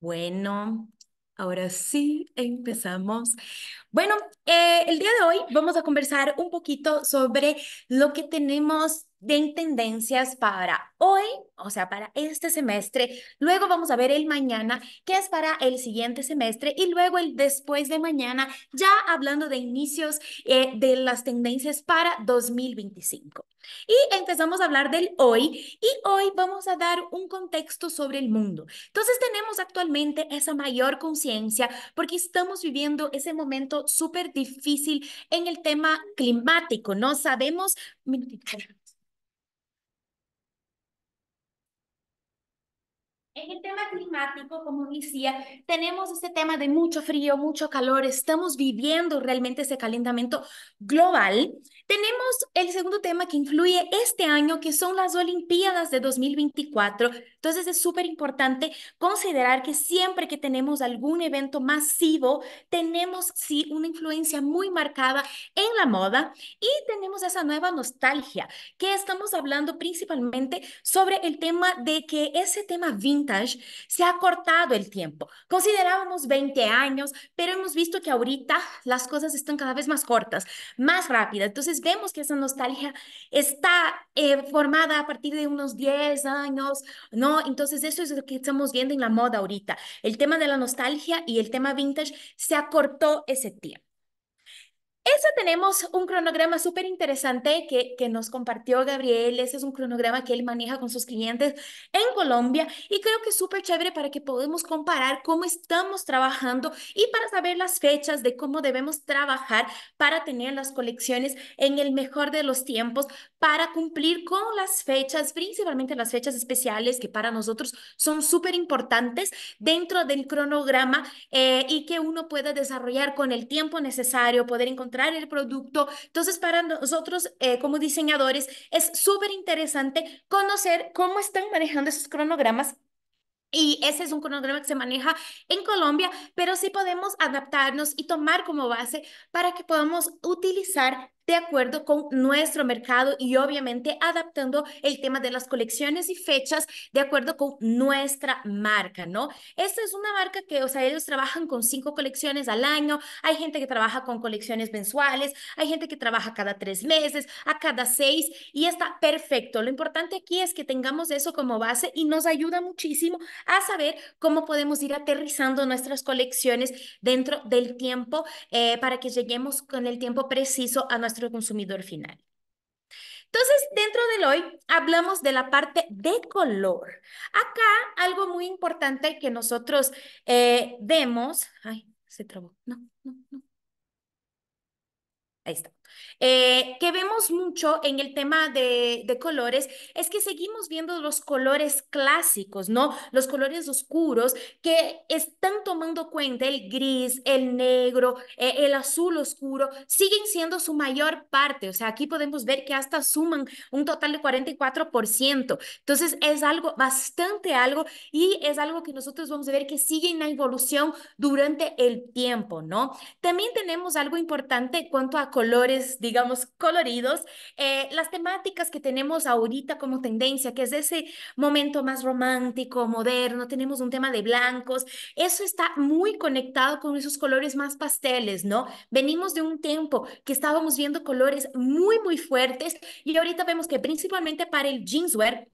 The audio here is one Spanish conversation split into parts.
Bueno, ahora sí empezamos. Bueno, eh, el día de hoy vamos a conversar un poquito sobre lo que tenemos de tendencias para hoy, o sea, para este semestre. Luego vamos a ver el mañana, que es para el siguiente semestre. Y luego el después de mañana, ya hablando de inicios eh, de las tendencias para 2025. Y empezamos a hablar del hoy y hoy vamos a dar un contexto sobre el mundo. Entonces tenemos actualmente esa mayor conciencia porque estamos viviendo ese momento súper difícil en el tema climático. No sabemos, En el tema climático, como decía, tenemos este tema de mucho frío, mucho calor, estamos viviendo realmente ese calentamiento global tenemos el segundo tema que influye este año, que son las Olimpiadas de 2024. Entonces es súper importante considerar que siempre que tenemos algún evento masivo, tenemos sí una influencia muy marcada en la moda y tenemos esa nueva nostalgia, que estamos hablando principalmente sobre el tema de que ese tema vintage se ha cortado el tiempo. Considerábamos 20 años, pero hemos visto que ahorita las cosas están cada vez más cortas, más rápidas. Entonces, vemos que esa nostalgia está eh, formada a partir de unos 10 años, ¿no? Entonces eso es lo que estamos viendo en la moda ahorita. El tema de la nostalgia y el tema vintage se acortó ese tiempo. Eso tenemos un cronograma súper interesante que, que nos compartió Gabriel. Ese es un cronograma que él maneja con sus clientes en Colombia y creo que es súper chévere para que podamos comparar cómo estamos trabajando y para saber las fechas de cómo debemos trabajar para tener las colecciones en el mejor de los tiempos para cumplir con las fechas, principalmente las fechas especiales que para nosotros son súper importantes dentro del cronograma eh, y que uno pueda desarrollar con el tiempo necesario, poder encontrar el producto. Entonces, para nosotros eh, como diseñadores es súper interesante conocer cómo están manejando esos cronogramas y ese es un cronograma que se maneja en Colombia, pero sí podemos adaptarnos y tomar como base para que podamos utilizar de acuerdo con nuestro mercado y obviamente adaptando el tema de las colecciones y fechas de acuerdo con nuestra marca, ¿no? Esta es una marca que, o sea, ellos trabajan con cinco colecciones al año, hay gente que trabaja con colecciones mensuales, hay gente que trabaja cada tres meses, a cada seis y está perfecto. Lo importante aquí es que tengamos eso como base y nos ayuda muchísimo a saber cómo podemos ir aterrizando nuestras colecciones dentro del tiempo eh, para que lleguemos con el tiempo preciso a nuestra nuestro consumidor final. Entonces, dentro del hoy hablamos de la parte de color. Acá algo muy importante que nosotros eh, vemos. Ay, se trabó. No, no, no. Ahí está. Eh, que vemos mucho en el tema de, de, colores es que seguimos viendo los colores clásicos, ¿no? Los colores oscuros que están tomando cuenta el gris, el negro, eh, el azul oscuro, siguen siendo su mayor parte. O sea, aquí podemos ver que hasta suman un total de 44%. Entonces, es algo bastante algo y es algo que nosotros vamos a ver que sigue en la evolución durante el tiempo, ¿no? También tenemos algo importante cuanto a colores digamos, coloridos, eh, las temáticas que tenemos ahorita como tendencia, que es ese momento más romántico, moderno, tenemos un tema de blancos, eso está muy conectado con esos colores más pasteles, ¿no? Venimos de un tiempo que estábamos viendo colores muy, muy fuertes y ahorita vemos que principalmente para el jeanswear,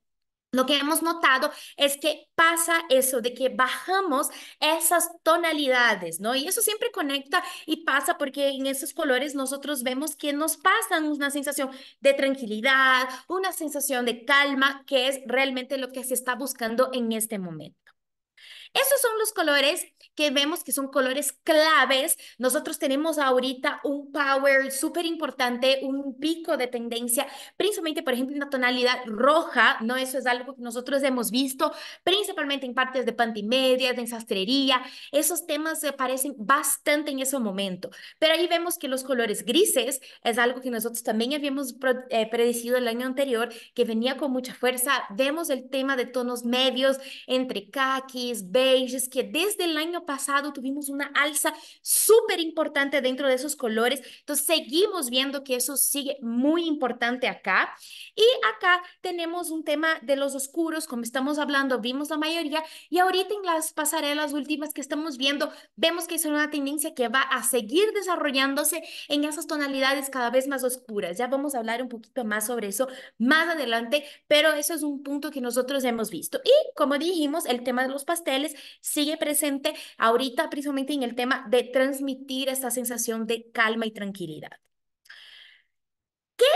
lo que hemos notado es que pasa eso de que bajamos esas tonalidades, ¿no? Y eso siempre conecta y pasa porque en esos colores nosotros vemos que nos pasan una sensación de tranquilidad, una sensación de calma, que es realmente lo que se está buscando en este momento. Esos son los colores que vemos que son colores claves. Nosotros tenemos ahorita un power súper importante, un pico de tendencia, principalmente, por ejemplo, en la tonalidad roja, ¿no? Eso es algo que nosotros hemos visto principalmente en partes de pantimedias, de sastrería. Esos temas aparecen bastante en ese momento. Pero ahí vemos que los colores grises es algo que nosotros también habíamos eh, predecido el año anterior, que venía con mucha fuerza. Vemos el tema de tonos medios entre caquis, verde que desde el año pasado tuvimos una alza súper importante dentro de esos colores. Entonces, seguimos viendo que eso sigue muy importante acá. Y acá tenemos un tema de los oscuros, como estamos hablando, vimos la mayoría, y ahorita en las pasarelas últimas que estamos viendo, vemos que es una tendencia que va a seguir desarrollándose en esas tonalidades cada vez más oscuras. Ya vamos a hablar un poquito más sobre eso más adelante, pero eso es un punto que nosotros hemos visto. Y como dijimos, el tema de los pasteles sigue presente ahorita precisamente en el tema de transmitir esta sensación de calma y tranquilidad.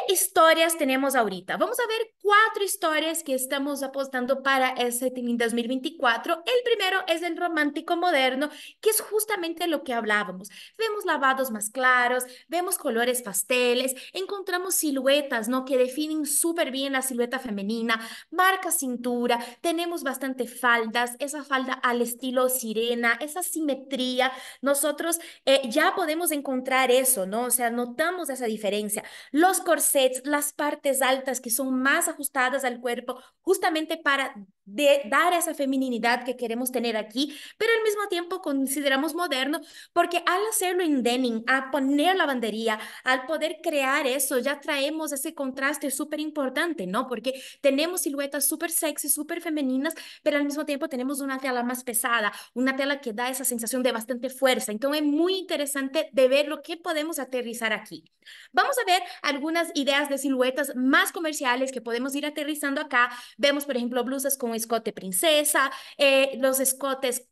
¿Qué historias tenemos ahorita? Vamos a ver cuatro historias que estamos apostando para este 2024. El primero es el romántico moderno, que es justamente lo que hablábamos. Vemos lavados más claros, vemos colores pasteles, encontramos siluetas, ¿no? Que definen súper bien la silueta femenina, marca cintura, tenemos bastante faldas, esa falda al estilo sirena, esa simetría. Nosotros eh, ya podemos encontrar eso, ¿no? O sea, notamos esa diferencia. Los colores sets las partes altas que son más ajustadas al cuerpo, justamente para de dar esa femininidad que queremos tener aquí, pero al mismo tiempo consideramos moderno, porque al hacerlo en denim, a poner la bandería, al poder crear eso, ya traemos ese contraste súper importante, ¿no? Porque tenemos siluetas súper sexy, súper femeninas, pero al mismo tiempo tenemos una tela más pesada, una tela que da esa sensación de bastante fuerza. Entonces es muy interesante de ver lo que podemos aterrizar aquí. Vamos a ver algunas ideas de siluetas más comerciales que podemos ir aterrizando acá. Vemos, por ejemplo, blusas con escote princesa, eh, los escotes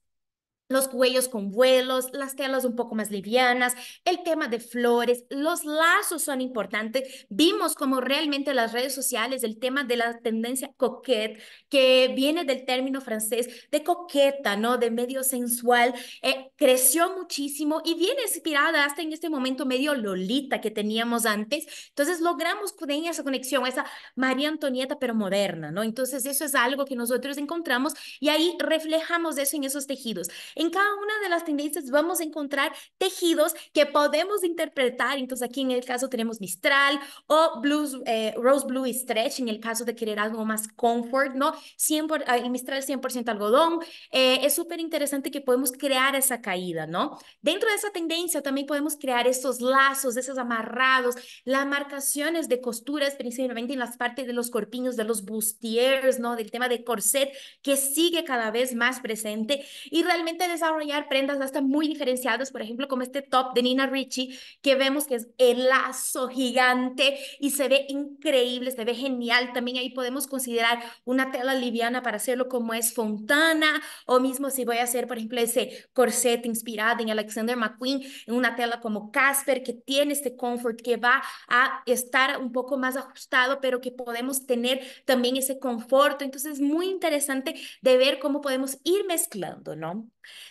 los cuellos con vuelos, las telas un poco más livianas, el tema de flores, los lazos son importantes. Vimos como realmente las redes sociales, el tema de la tendencia coquette, que viene del término francés de coqueta, ¿no? De medio sensual, eh, creció muchísimo y viene inspirada hasta en este momento medio lolita que teníamos antes. Entonces logramos con esa conexión, esa María Antonieta pero moderna, ¿no? Entonces eso es algo que nosotros encontramos y ahí reflejamos eso en esos tejidos. En cada una de las tendencias vamos a encontrar tejidos que podemos interpretar. Entonces aquí en el caso tenemos Mistral o blues, eh, Rose Blue Stretch en el caso de querer algo más comfort, ¿no? 100 Mistral 100% algodón. Eh, es súper interesante que podemos crear esa caída, ¿no? Dentro de esa tendencia también podemos crear esos lazos, esos amarrados, las marcaciones de costuras, principalmente en las partes de los corpiños, de los bustiers, ¿no? Del tema de corset que sigue cada vez más presente y realmente desarrollar prendas hasta muy diferenciadas, por ejemplo, como este top de Nina Ricci, que vemos que es el lazo gigante y se ve increíble, se ve genial. También ahí podemos considerar una tela liviana para hacerlo como es Fontana, o mismo si voy a hacer, por ejemplo, ese corset inspirado en Alexander McQueen, en una tela como Casper, que tiene este confort que va a estar un poco más ajustado, pero que podemos tener también ese confort. Entonces, es muy interesante de ver cómo podemos ir mezclando, ¿no?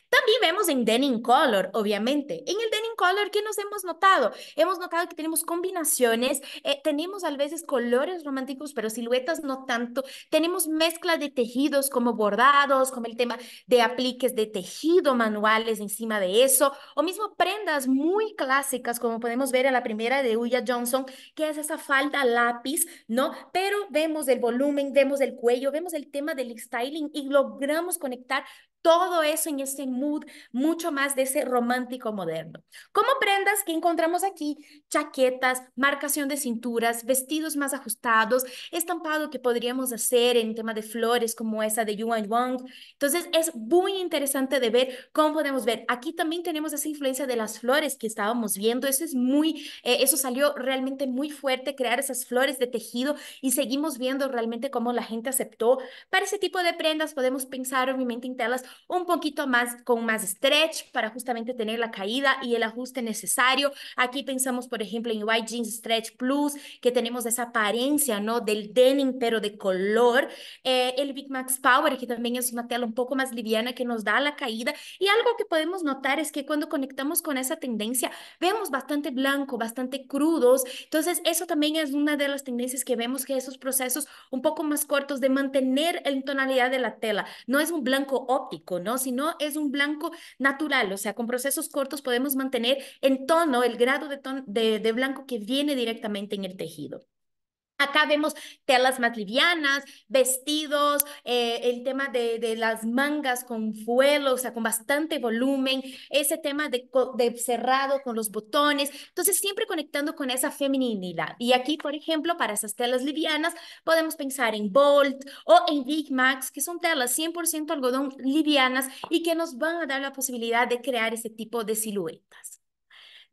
También vemos en Denim Color, obviamente. En el Denim Color, ¿qué nos hemos notado? Hemos notado que tenemos combinaciones, eh, tenemos a veces colores románticos, pero siluetas no tanto. Tenemos mezcla de tejidos como bordados, como el tema de apliques de tejido manuales encima de eso, o mismo prendas muy clásicas, como podemos ver en la primera de Uya Johnson, que es esa falda lápiz, ¿no? Pero vemos el volumen, vemos el cuello, vemos el tema del styling y logramos conectar todo eso en este mood mucho más de ese romántico moderno. Como prendas que encontramos aquí, chaquetas, marcación de cinturas, vestidos más ajustados, estampado que podríamos hacer en tema de flores como esa de Yuan Wang. Entonces es muy interesante de ver cómo podemos ver. Aquí también tenemos esa influencia de las flores que estábamos viendo. Eso es muy, eh, eso salió realmente muy fuerte, crear esas flores de tejido y seguimos viendo realmente cómo la gente aceptó. Para ese tipo de prendas podemos pensar obviamente en telas un poquito más con más stretch para justamente tener la caída y el ajuste necesario. Aquí pensamos, por ejemplo, en White Jeans Stretch Plus, que tenemos esa apariencia, ¿no? Del denim, pero de color. Eh, el Big Max Power, que también es una tela un poco más liviana que nos da la caída. Y algo que podemos notar es que cuando conectamos con esa tendencia, vemos bastante blanco, bastante crudos. Entonces, eso también es una de las tendencias que vemos que esos procesos un poco más cortos de mantener en tonalidad de la tela. No es un blanco óptico si ¿no? Sino es un blanco natural, o sea, con procesos cortos podemos mantener en tono el grado de blanco que viene directamente en el tejido. Acá vemos telas más livianas, vestidos, eh, el tema de, las mangas con vuelo, o sea, con bastante volumen, ese tema de, cerrado con los botones. Entonces, siempre conectando con esa feminilidad. Y aquí, por ejemplo, para esas telas livianas, podemos pensar en Bolt o en Big Max, que son telas 100% algodón livianas y que nos van a dar la posibilidad de crear ese tipo de siluetas.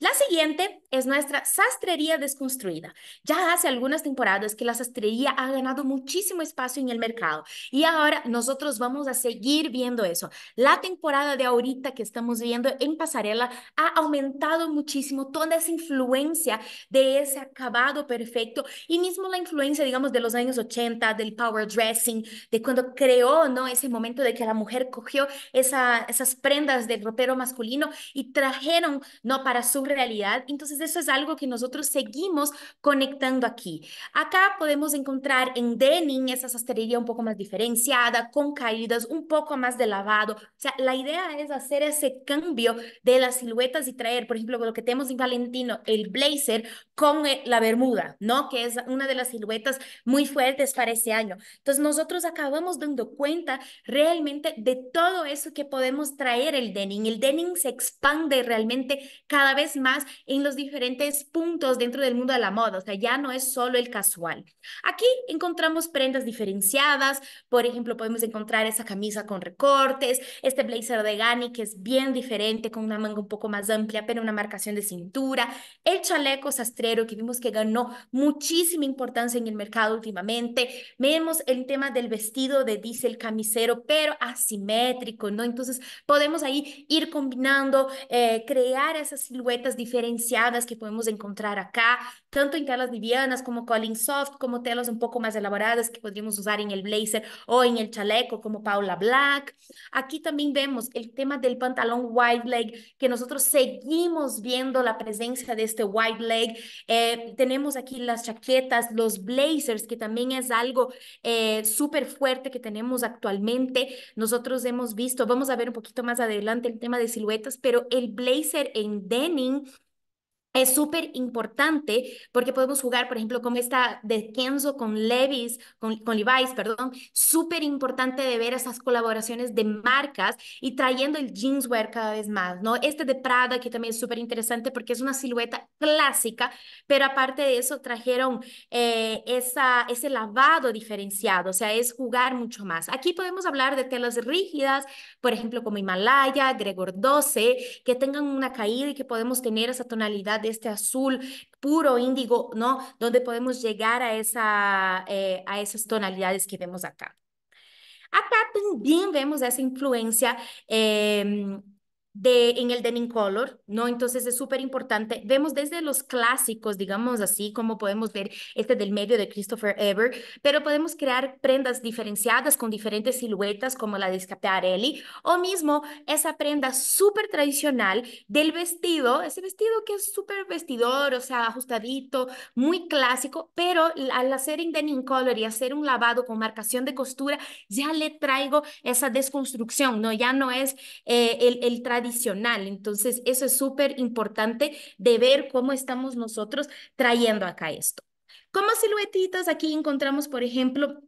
La siguiente es nuestra sastrería desconstruida. Ya hace algunas temporadas que la sastrería ha ganado muchísimo espacio en el mercado y ahora nosotros vamos a seguir viendo eso. La temporada de ahorita que estamos viendo en pasarela ha aumentado muchísimo toda esa influencia de ese acabado perfecto y mismo la influencia, digamos, de los años 80, del power dressing, de cuando creó, ¿no? Ese momento de que la mujer cogió esas prendas del ropero masculino y trajeron, ¿no? Para su realidad. Entonces eso es algo que nosotros seguimos conectando aquí. Acá podemos encontrar en denim esa sastrería un poco más diferenciada, con caídas, un poco más de lavado. O sea, la idea es hacer ese cambio de las siluetas y traer, por ejemplo, lo que tenemos en Valentino, el blazer con eh, la bermuda, ¿no? Que es una de las siluetas muy fuertes para ese año. Entonces nosotros acabamos dando cuenta realmente de todo eso que podemos traer el denim. El denim se expande realmente cada vez más en los diferentes puntos dentro del mundo de la moda, o sea, ya no es solo el casual. Aquí encontramos prendas diferenciadas, por ejemplo, podemos encontrar esa camisa con recortes, este blazer de Gani que es bien diferente, con una manga un poco más amplia, pero una marcación de cintura, el chaleco sastrero que vimos que ganó muchísima importancia en el mercado últimamente, vemos el tema del vestido de diesel camisero, pero asimétrico, ¿no? Entonces podemos ahí ir combinando, eh, crear esas siluetas diferenciadas que podemos encontrar acá, tanto en telas livianas como Colin Soft, como telas un poco más elaboradas que podríamos usar en el blazer o en el chaleco como Paula Black. Aquí también vemos el tema del pantalón wide leg, que nosotros seguimos viendo la presencia de este wide leg. Eh, tenemos aquí las chaquetas, los blazers, que también es algo eh, súper fuerte que tenemos actualmente. Nosotros hemos visto, vamos a ver un poquito más adelante el tema de siluetas, pero el blazer en denim Merci. Es súper importante porque podemos jugar, por ejemplo, con esta de Kenzo, con Levis, con, Levi's, perdón. Súper importante de ver esas colaboraciones de marcas y trayendo el jeanswear cada vez más, ¿no? Este de Prada, que también es súper interesante porque es una silueta clásica, pero aparte de eso trajeron eh, esa, ese lavado diferenciado, o sea, es jugar mucho más. Aquí podemos hablar de telas rígidas, por ejemplo, como Himalaya, Gregor 12, que tengan una caída y que podemos tener esa tonalidad de este azul puro índigo, ¿no? Donde podemos llegar a, esa, eh, a esas tonalidades que vemos acá. Acá también vemos esa influencia em, de, en el denim color, ¿no? Entonces es súper importante. Vemos desde los clásicos, digamos así, como podemos ver este del medio de Christopher Ever, pero podemos crear prendas diferenciadas con diferentes siluetas, como la de Scaparelli o mismo esa prenda súper tradicional del vestido, ese vestido que es súper vestidor, o sea, ajustadito, muy clásico, pero al hacer en denim color y hacer un lavado con marcación de costura, ya le traigo esa desconstrucción, ¿no? Ya no es eh, el, el tradicional entonces, eso es súper importante de ver cómo estamos nosotros trayendo acá esto. Como siluetitas, aquí encontramos, por ejemplo,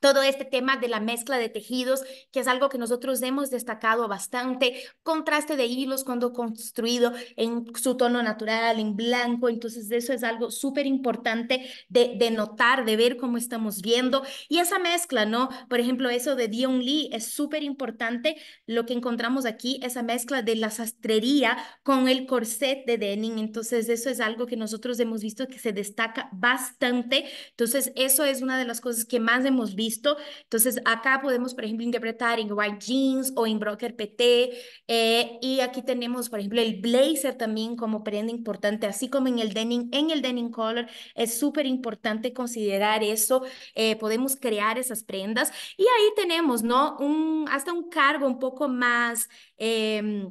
todo este tema de la mezcla de tejidos, que es algo que nosotros hemos destacado bastante, contraste de hilos cuando construido en su tono natural, en blanco, entonces eso es algo súper importante de, notar, de ver cómo estamos viendo, y esa mezcla, ¿no? Por ejemplo, eso de Dion Lee es súper importante, lo que encontramos aquí, esa mezcla de la sastrería con el corset de denim, entonces eso es algo que nosotros hemos visto que se destaca bastante, entonces eso es una de las cosas que más hemos visto entonces, acá podemos, por ejemplo, interpretar en white jeans o en broker PT. Eh, y aquí tenemos, por ejemplo, el blazer también como prenda importante, así como en el denim, en el denim color. Es súper importante considerar eso. Eh, podemos crear esas prendas. Y ahí tenemos, ¿no? Un, hasta un cargo un poco más... Em,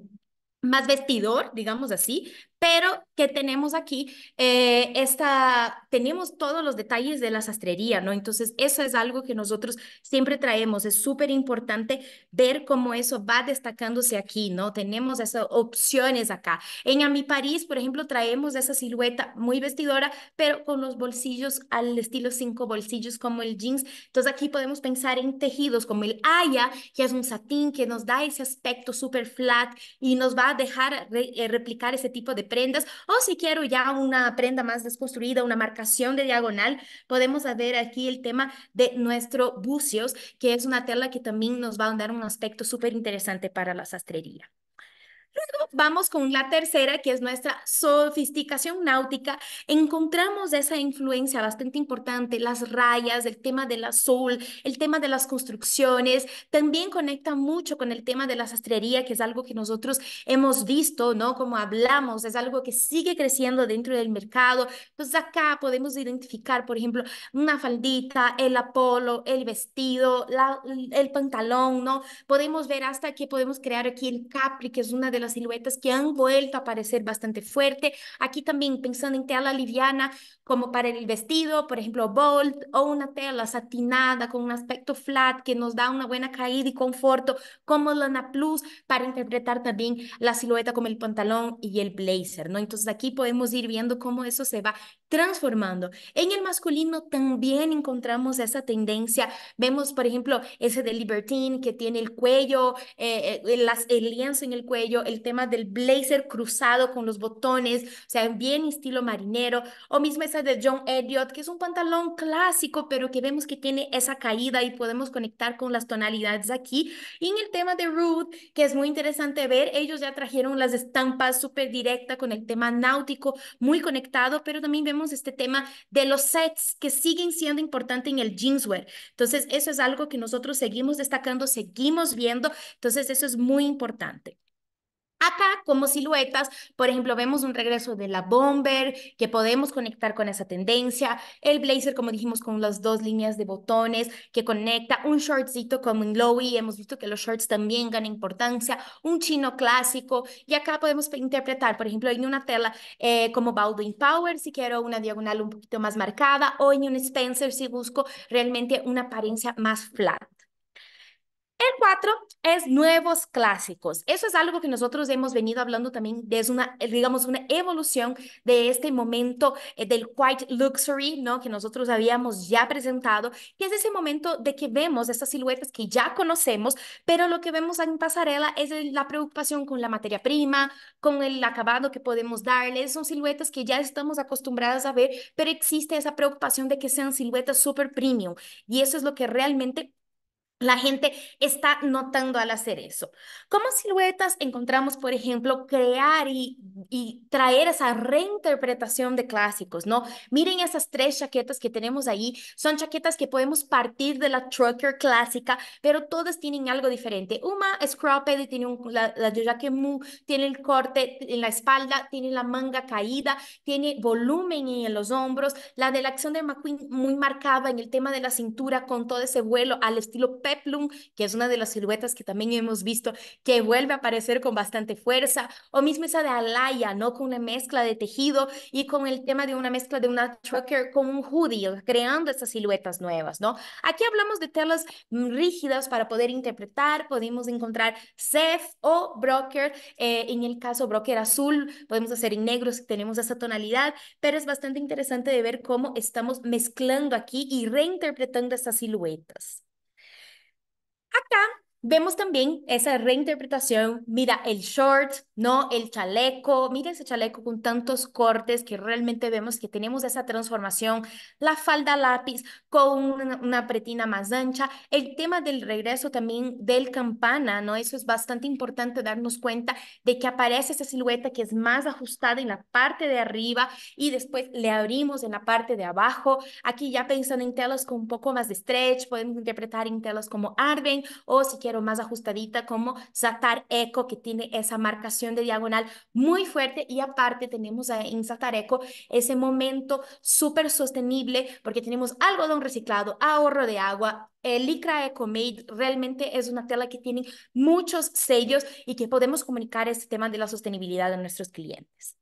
más vestidor, digamos así, pero que tenemos aquí, eh, esta, tenemos todos los detalles de la sastrería, ¿no? Entonces, eso es algo que nosotros siempre traemos, es súper importante ver cómo eso va destacándose aquí, ¿no? Tenemos esas opciones acá. En Ami París, por ejemplo, traemos esa silueta muy vestidora, pero con los bolsillos al estilo cinco bolsillos como el jeans. Entonces, aquí podemos pensar en tejidos como el aya que es un satín que nos da ese aspecto súper flat y nos va a dejar eh, replicar ese tipo de prendas o si quiero ya una prenda más desconstruida, una marcación de diagonal, podemos ver aquí el tema de nuestro bucios, que es una tela que también nos va a dar un aspecto súper interesante para la sastrería vamos con la tercera, que es nuestra sofisticación náutica. Encontramos esa influencia bastante importante, las rayas, el tema del azul, el tema de las construcciones. También conecta mucho con el tema de la sastrería, que es algo que nosotros hemos visto, ¿no? Como hablamos, es algo que sigue creciendo dentro del mercado. Entonces acá podemos identificar, por ejemplo, una faldita, el apolo, el vestido, la, el pantalón, ¿no? Podemos ver hasta que podemos crear aquí el capri, que es una de las siluetas que han vuelto a aparecer bastante fuerte. Aquí también pensando en tela liviana como para el vestido, por ejemplo, bold o una tela satinada con un aspecto flat que nos da una buena caída y conforto, como lana plus para interpretar también la silueta como el pantalón y el blazer, ¿no? Entonces aquí podemos ir viendo cómo eso se va transformando. En el masculino también encontramos esa tendencia. Vemos, por ejemplo, ese de libertine que tiene el cuello, el, eh, eh, el lienzo en el cuello, el tema del blazer cruzado con los botones, o sea, bien estilo marinero, o mismo esa de John Elliott que es un pantalón clásico, pero que vemos que tiene esa caída y podemos conectar con las tonalidades aquí. Y en el tema de Ruth, que es muy interesante ver, ellos ya trajeron las estampas súper directa con el tema náutico, muy conectado, pero también vemos este tema de los sets que siguen siendo importante en el jeanswear. Entonces, eso es algo que nosotros seguimos destacando, seguimos viendo, entonces eso es muy importante. Acá, como siluetas, por ejemplo, vemos un regreso de la bomber, que podemos conectar con esa tendencia, el blazer, como dijimos, con las dos líneas de botones que conecta, un shortcito como en Lowy, hemos visto que los shorts también ganan importancia, un chino clásico, y acá podemos interpretar, por ejemplo, en una tela eh, como Baldwin Power, si quiero una diagonal un poquito más marcada, o en un Spencer, si busco realmente una apariencia más flat. El cuatro es nuevos clásicos. Eso es algo que nosotros hemos venido hablando también, es una, digamos, una evolución de este momento eh, del quite luxury, ¿no? Que nosotros habíamos ya presentado, que es ese momento de que vemos estas siluetas que ya conocemos, pero lo que vemos en pasarela es la preocupación con la materia prima, con el acabado que podemos darle. Son siluetas que ya estamos acostumbradas a ver, pero existe esa preocupación de que sean siluetas super premium. Y eso es lo que realmente la gente está notando al hacer eso. Como siluetas encontramos, por ejemplo, crear y, traer esa reinterpretación de clásicos, ¿no? Miren esas tres chaquetas que tenemos ahí. Son chaquetas que podemos partir de la trucker clásica, pero todas tienen algo diferente. Una es cropped, tiene un, la, la mu tiene el corte en la espalda, tiene la manga caída, tiene volumen en los hombros. La de la acción de McQueen muy marcada en el tema de la cintura con todo ese vuelo al estilo que es una de las siluetas que también hemos visto que vuelve a aparecer con bastante fuerza, o mismo esa de Alaya, ¿no? Con una mezcla de tejido y con el tema de una mezcla de una trucker con un hoodie, creando estas siluetas nuevas, ¿no? Aquí hablamos de telas rígidas para poder interpretar, podemos encontrar cef o broker, eh, en el caso broker azul, podemos hacer en negros si tenemos esa tonalidad, pero es bastante interesante de ver cómo estamos mezclando aquí y reinterpretando estas siluetas. hắc trăng Vemos también esa reinterpretación, mira el short, ¿no? El chaleco, mira ese chaleco con tantos cortes que realmente vemos que tenemos esa transformación, la falda lápiz con una, pretina más ancha, el tema del regreso también del campana, ¿no? Eso es bastante importante darnos cuenta de que aparece esa silueta que es más ajustada en la parte de arriba y después le abrimos en la parte de abajo. Aquí ya pensando en telas con un poco más de stretch, podemos interpretar en telas como Arben o si quieres pero más ajustadita, como Zatar Eco, que tiene esa marcación de diagonal muy fuerte. Y aparte tenemos en Zatar Eco ese momento súper sostenible, porque tenemos algodón reciclado, ahorro de agua, el Eco Made realmente es una tela que tiene muchos sellos y que podemos comunicar este tema de la sostenibilidad a nuestros clientes.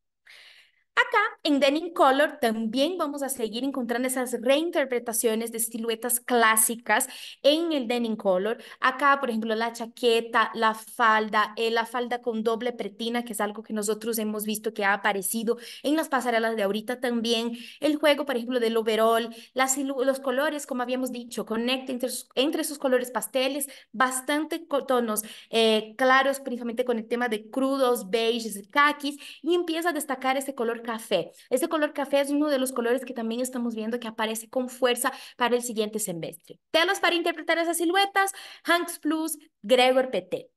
Acá en Denim Color también vamos a seguir encontrando esas reinterpretaciones de siluetas clásicas en el Denim Color. Acá, por ejemplo, la chaqueta, la falda, eh, la falda con doble pretina, que es algo que nosotros hemos visto que ha aparecido en las pasarelas de ahorita también. El juego, por ejemplo, del overall, las los colores, como habíamos dicho, conecta entre, entre sus colores pasteles, bastante tonos eh, claros, principalmente con el tema de crudos, beiges, caquis, y empieza a destacar ese color café. Este color café es uno de los colores que también estamos viendo que aparece con fuerza para el siguiente semestre. Telas para interpretar esas siluetas, Hanks Plus, Gregor PT.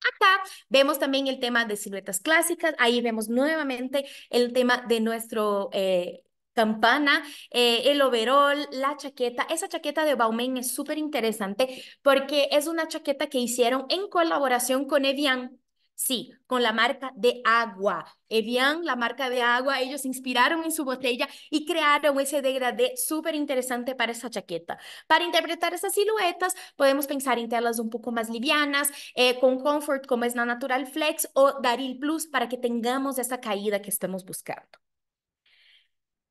Acá vemos también el tema de siluetas clásicas, ahí vemos nuevamente el tema de nuestro eh, campana, eh, el overall, la chaqueta. Esa chaqueta de Baumen es súper interesante porque es una chaqueta que hicieron en colaboración con Evian Sí, con la marca de agua. Evian, la marca de agua, ellos inspiraron en su botella y crearon ese degradé súper interesante para esa chaqueta. Para interpretar esas siluetas, podemos pensar en telas un poco más livianas, eh, con comfort como es la Natural Flex o Daril Plus para que tengamos esa caída que estamos buscando.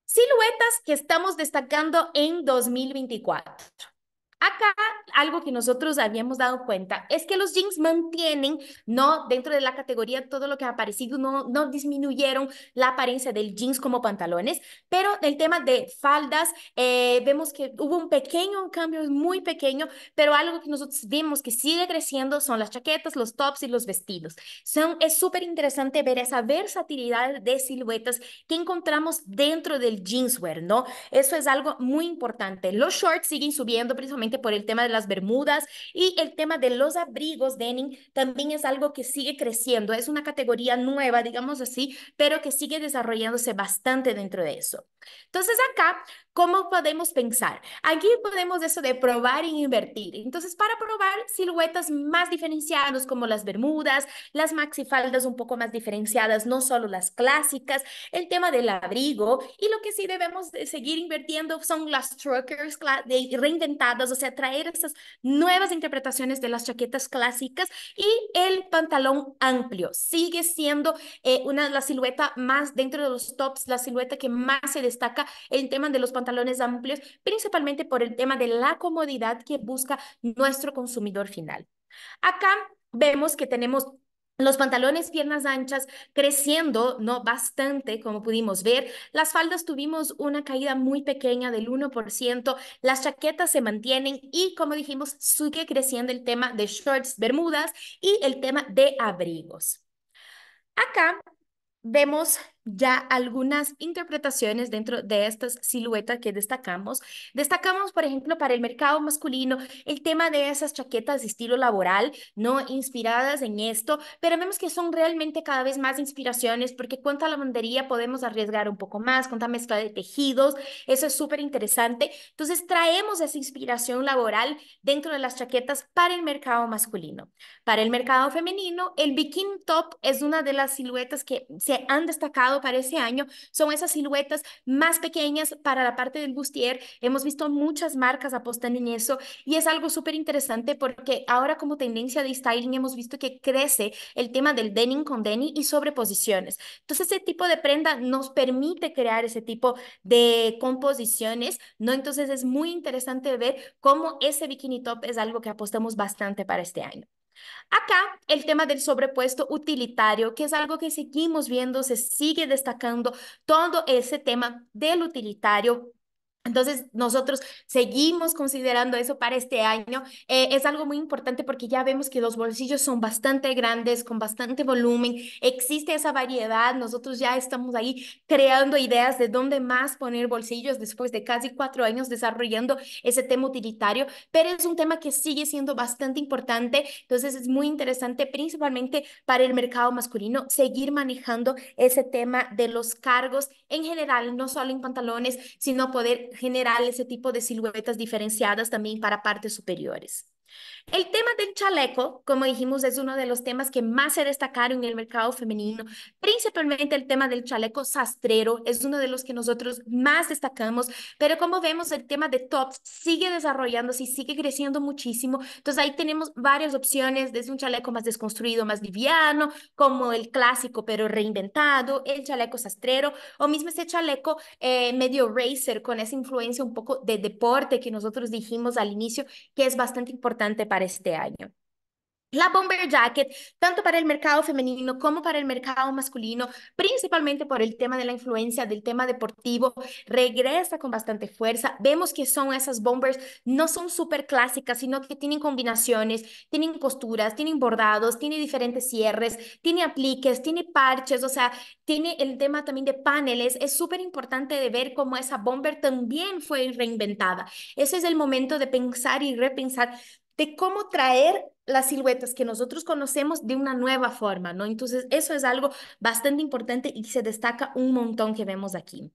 Siluetas que estamos destacando en 2024. Acá algo que nosotros habíamos dado cuenta es que los jeans mantienen, no dentro de la categoría todo lo que ha aparecido, no, no disminuyeron la apariencia del jeans como pantalones, pero el tema de faldas, eh, vemos que hubo un pequeño cambio, muy pequeño, pero algo que nosotros vimos que sigue creciendo son las chaquetas, los tops y los vestidos. Son, es súper interesante ver esa versatilidad de siluetas que encontramos dentro del jeanswear, ¿no? Eso es algo muy importante. Los shorts siguen subiendo, principalmente por el tema de las bermudas y el tema de los abrigos denim también es algo que sigue creciendo, es una categoría nueva, digamos así, pero que sigue desarrollándose bastante dentro de eso. Entonces acá ¿Cómo podemos pensar? Aquí podemos eso de probar e invertir. Entonces, para probar siluetas más diferenciadas como las bermudas, las maxifaldas un poco más diferenciadas, no solo las clásicas, el tema del abrigo y lo que sí debemos de seguir invirtiendo son las truckers reinventadas, o sea, traer esas nuevas interpretaciones de las chaquetas clásicas y el pantalón amplio. Sigue siendo eh, una la silueta más dentro de los tops, la silueta que más se destaca el tema de los pantalones pantalones amplios, principalmente por el tema de la comodidad que busca nuestro consumidor final. Acá vemos que tenemos los pantalones piernas anchas creciendo, ¿no? Bastante, como pudimos ver. Las faldas tuvimos una caída muy pequeña del 1%. Las chaquetas se mantienen y, como dijimos, sigue creciendo el tema de shorts, bermudas y el tema de abrigos. Acá vemos ya algunas interpretaciones dentro de estas siluetas que destacamos. Destacamos, por ejemplo, para el mercado masculino, el tema de esas chaquetas de estilo laboral, no inspiradas en esto, pero vemos que son realmente cada vez más inspiraciones porque con lavandería podemos arriesgar un poco más, con mezcla de tejidos, eso es súper interesante. Entonces, traemos esa inspiración laboral dentro de las chaquetas para el mercado masculino. Para el mercado femenino, el bikini top es una de las siluetas que se han destacado para ese año son esas siluetas más pequeñas para la parte del bustier. Hemos visto muchas marcas apostando en eso y es algo súper interesante porque ahora como tendencia de styling hemos visto que crece el tema del denim con denim y sobreposiciones. Entonces ese tipo de prenda nos permite crear ese tipo de composiciones, ¿no? Entonces es muy interesante ver cómo ese bikini top es algo que apostamos bastante para este año. Acá el tema del sobrepuesto utilitario, que es algo que seguimos viendo, se sigue destacando todo ese tema del utilitario entonces, nosotros seguimos considerando eso para este año. Eh, es algo muy importante porque ya vemos que los bolsillos son bastante grandes, con bastante volumen, existe esa variedad. Nosotros ya estamos ahí creando ideas de dónde más poner bolsillos después de casi cuatro años desarrollando ese tema utilitario, pero es un tema que sigue siendo bastante importante. Entonces, es muy interesante, principalmente para el mercado masculino, seguir manejando ese tema de los cargos en general, no solo en pantalones, sino poder generar ese tipo de siluetas diferenciadas también para partes superiores. El tema del chaleco, como dijimos, es uno de los temas que más se destacaron en el mercado femenino. Principalmente el tema del chaleco sastrero es uno de los que nosotros más destacamos, pero como vemos, el tema de tops sigue desarrollándose y sigue creciendo muchísimo. Entonces ahí tenemos varias opciones, desde un chaleco más desconstruido, más liviano, como el clásico pero reinventado, el chaleco sastrero o mismo ese chaleco eh, medio racer con esa influencia un poco de deporte que nosotros dijimos al inicio que es bastante importante para este año. La bomber jacket, tanto para el mercado femenino como para el mercado masculino, principalmente por el tema de la influencia del tema deportivo, regresa con bastante fuerza. Vemos que son esas bombers, no son súper clásicas, sino que tienen combinaciones, tienen costuras, tienen bordados, tiene diferentes cierres, tiene apliques, tiene parches, o sea, tiene el tema también de paneles. Es súper importante de ver cómo esa bomber también fue reinventada. Ese es el momento de pensar y repensar de cómo traer las siluetas que nosotros conocemos de una nueva forma, ¿no? Entonces, eso es algo bastante importante y se destaca un montón que vemos aquí.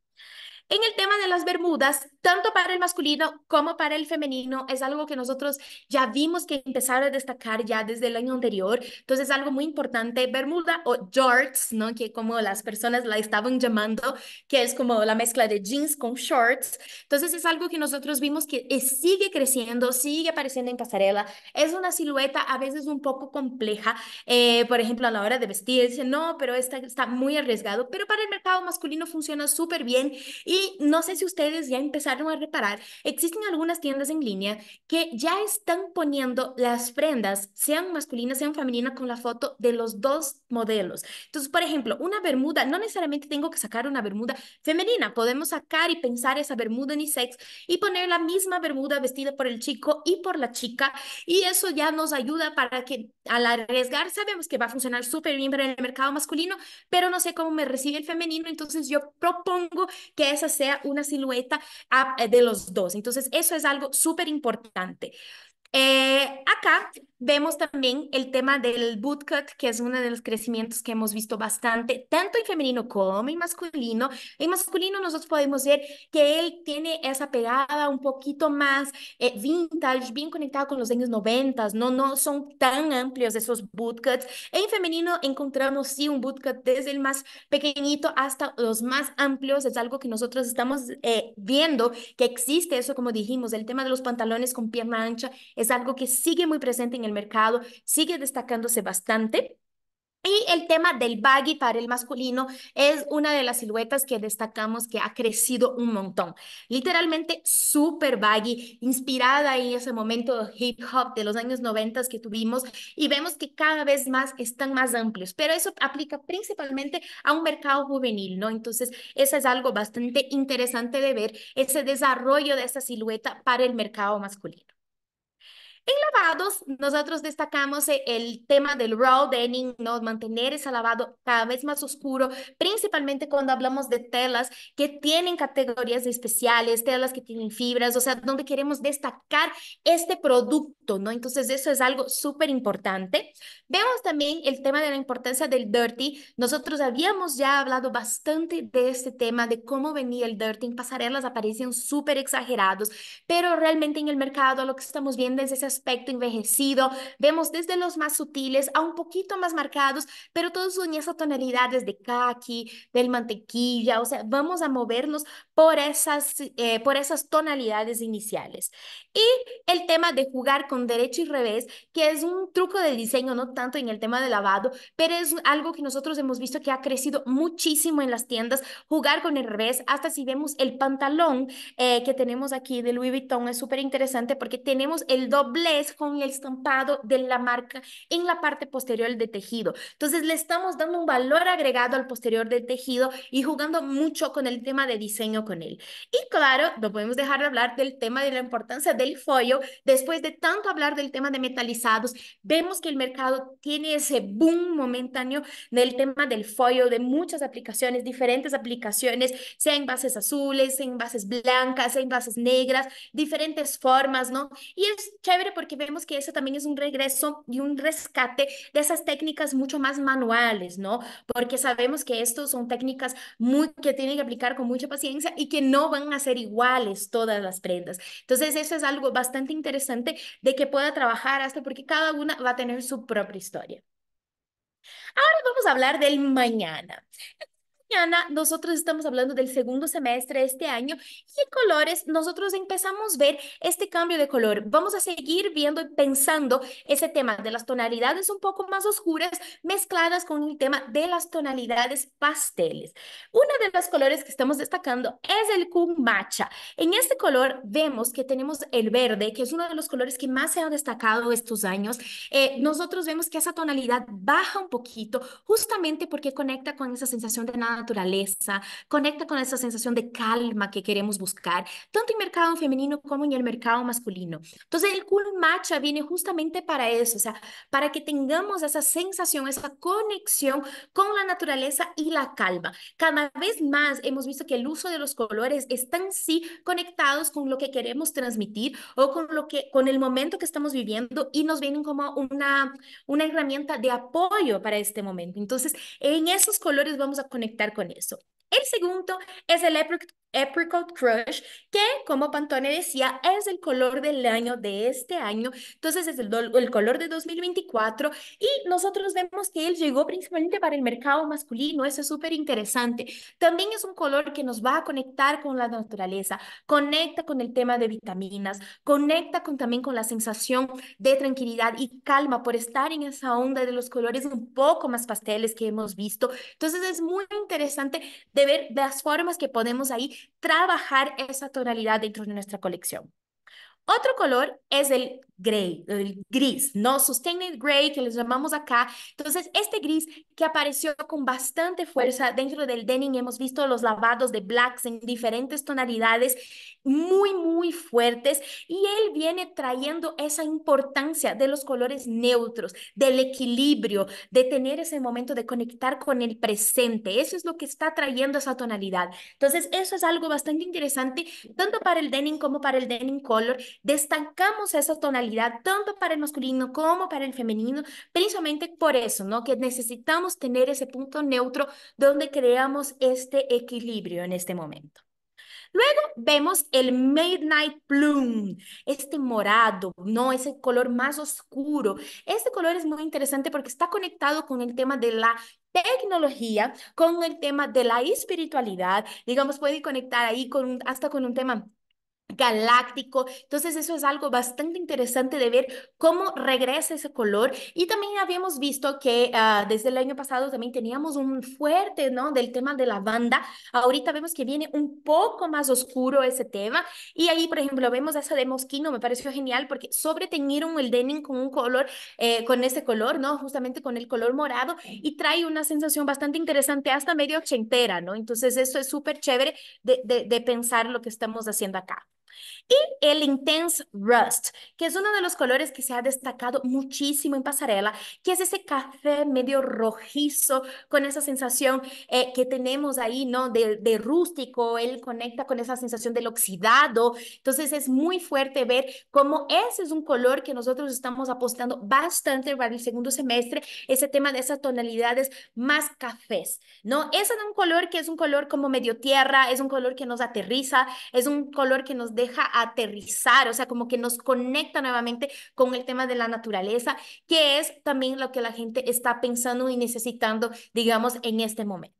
En el tema de las Bermudas, tanto para el masculino como para el femenino, es algo que nosotros ya vimos que empezaron a destacar ya desde el año anterior. Entonces, es algo muy importante, Bermuda o jorts, ¿no? Que como las personas la estaban llamando, que es como la mezcla de jeans con shorts. Entonces, es algo que nosotros vimos que eh, sigue creciendo, sigue apareciendo en pasarela. Es una silueta a veces un poco compleja. Eh, por ejemplo, a la hora de vestirse, no, pero esta está muy arriesgado. Pero para el mercado masculino funciona súper bien. Y y no sé si ustedes ya empezaron a reparar, existen algunas tiendas en línea que ya están poniendo las prendas, sean masculinas, sean femeninas, con la foto de los dos modelos. Entonces, por ejemplo, una bermuda, no necesariamente tengo que sacar una bermuda femenina, podemos sacar y pensar esa bermuda sex, y poner la misma bermuda vestida por el chico y por la chica. Y eso ya nos ayuda para que al arriesgar sabemos que va a funcionar súper bien para el mercado masculino, pero no sé cómo me recibe el femenino, entonces yo propongo que esa sea una silueta eh, de los dos. Entonces, eso es algo súper importante. Eh, acá Vemos también el tema del bootcut, que es uno de los crecimientos que hemos visto bastante, tanto en femenino como en masculino. En masculino nosotros podemos ver que él tiene esa pegada un poquito más eh, vintage, bien conectado con los años 90, ¿no? no son tan amplios esos bootcuts. En femenino encontramos sí un bootcut desde el más pequeñito hasta los más amplios, es algo que nosotros estamos eh, viendo que existe eso, como dijimos, el tema de los pantalones con pierna ancha es algo que sigue muy presente en el mercado sigue destacándose bastante. Y el tema del baggy para el masculino es una de las siluetas que destacamos que ha crecido un montón. Literalmente súper baggy, inspirada en ese momento hip hop de los años 90 que tuvimos y vemos que cada vez más están más amplios, pero eso aplica principalmente a un mercado juvenil, ¿no? Entonces, eso es algo bastante interesante de ver, ese desarrollo de esa silueta para el mercado masculino. En lavados, nosotros destacamos eh, el tema del raw denning, ¿no? mantener ese lavado cada vez más oscuro, principalmente cuando hablamos de telas que tienen categorías especiales, telas que tienen fibras, o sea, donde queremos destacar este producto, ¿no? Entonces, eso es algo súper importante. Vemos también el tema de la importancia del dirty. Nosotros habíamos ya hablado bastante de este tema, de cómo venía el dirty. En pasarelas aparecen súper exagerados, pero realmente en el mercado lo que estamos viendo es esa aspecto envejecido, vemos desde los más sutiles a un poquito más marcados, pero todos son esas tonalidades de kaki del mantequilla, o sea, vamos a movernos por esas, eh, por esas tonalidades iniciales. Y el tema de jugar con derecho y revés, que es un truco de diseño, no tanto en el tema de lavado, pero es algo que nosotros hemos visto que ha crecido muchísimo en las tiendas, jugar con el revés, hasta si vemos el pantalón eh, que tenemos aquí de Louis Vuitton, es súper interesante porque tenemos el doblez con el estampado de la marca en la parte posterior del tejido. Entonces le estamos dando un valor agregado al posterior del tejido y jugando mucho con el tema de diseño con él. Y claro, no podemos dejar de hablar del tema de la importancia del follo Después de tanto hablar del tema de metalizados, vemos que el mercado tiene ese boom momentáneo del tema del follo de muchas aplicaciones, diferentes aplicaciones, sea en bases azules, en bases blancas, en bases negras, diferentes formas, ¿no? Y es chévere porque vemos que eso también es un regreso y un rescate de esas técnicas mucho más manuales, ¿no? Porque sabemos que estos son técnicas muy, que tienen que aplicar con mucha paciencia y que no van a ser iguales todas las prendas. Entonces, eso es algo bastante interesante de que pueda trabajar hasta porque cada una va a tener su propia historia. Ahora vamos a hablar del mañana nosotros estamos hablando del segundo semestre de este año y colores nosotros empezamos a ver este cambio de color. Vamos a seguir viendo y pensando ese tema de las tonalidades un poco más oscuras mezcladas con el tema de las tonalidades pasteles. Una de las colores que estamos destacando es el kumacha. En este color vemos que tenemos el verde, que es uno de los colores que más se ha destacado estos años. Eh, nosotros vemos que esa tonalidad baja un poquito justamente porque conecta con esa sensación de nada naturaleza, conecta con esa sensación de calma que queremos buscar, tanto en el mercado femenino como en el mercado masculino. Entonces, el cool matcha viene justamente para eso, o sea, para que tengamos esa sensación, esa conexión con la naturaleza y la calma. Cada vez más hemos visto que el uso de los colores están sí conectados con lo que queremos transmitir o con lo que con el momento que estamos viviendo y nos vienen como una una herramienta de apoyo para este momento. Entonces, en esos colores vamos a conectar con eso. El segundo es el Apricot Crush, que como Pantone decía, es el color del año de este año, entonces es el, color de 2024 y nosotros vemos que él llegó principalmente para el mercado masculino, eso es súper interesante. También es un color que nos va a conectar con la naturaleza, conecta con el tema de vitaminas, conecta también con la sensación de tranquilidad y calma por estar en esa onda de los colores un poco más pasteles que hemos visto. Entonces es muy interesante de ver las formas que podemos ahí trabajar esa tonalidad dentro de nuestra colección. Otro color es el gray, el gris, ¿no? Sustained gray, que les llamamos acá. Entonces, este gris que apareció con bastante fuerza dentro del denim, hemos visto los lavados de blacks en diferentes tonalidades muy, muy fuertes, y él viene trayendo esa importancia de los colores neutros, del equilibrio, de tener ese momento de conectar con el presente. Eso es lo que está trayendo esa tonalidad. Entonces, eso es algo bastante interesante, tanto para el denim como para el denim color destacamos esa tonalidad tanto para el masculino como para el femenino, precisamente por eso, ¿no? Que necesitamos tener ese punto neutro donde creamos este equilibrio en este momento. Luego vemos el Midnight Bloom, este morado, ¿no? Ese color más oscuro. Este color es muy interesante porque está conectado con el tema de la tecnología, con el tema de la espiritualidad. Digamos, puede conectar ahí con, hasta con un tema galáctico. Entonces eso es algo bastante interesante de ver cómo regresa ese color. Y también habíamos visto que ah, desde el año pasado también teníamos un fuerte, ¿no? Del tema de la banda. Ahorita vemos que viene un poco más oscuro ese tema. Y ahí, por ejemplo, vemos esa de Mosquino, me pareció genial porque sobreteñieron el denim con un color, eh, con ese color, ¿no? Justamente con el color morado y trae una sensación bastante interesante, hasta medio ochentera, ¿no? Entonces eso es súper chévere de, de pensar lo que estamos haciendo acá. Y el Intense Rust, que es uno de los colores que se ha destacado muchísimo en pasarela, que es ese café medio rojizo con esa sensación eh, que tenemos ahí, ¿no? De, de, rústico, él conecta con esa sensación del oxidado. Entonces es muy fuerte ver cómo ese es un color que nosotros estamos apostando bastante para el segundo semestre, ese tema de esas tonalidades más cafés, ¿no? Ese es un color que es un color como medio tierra, es un color que nos aterriza, es un color que nos deja deja aterrizar, o sea, como que nos conecta nuevamente con el tema de la naturaleza, que es también lo que la gente está pensando y necesitando, digamos, en este momento.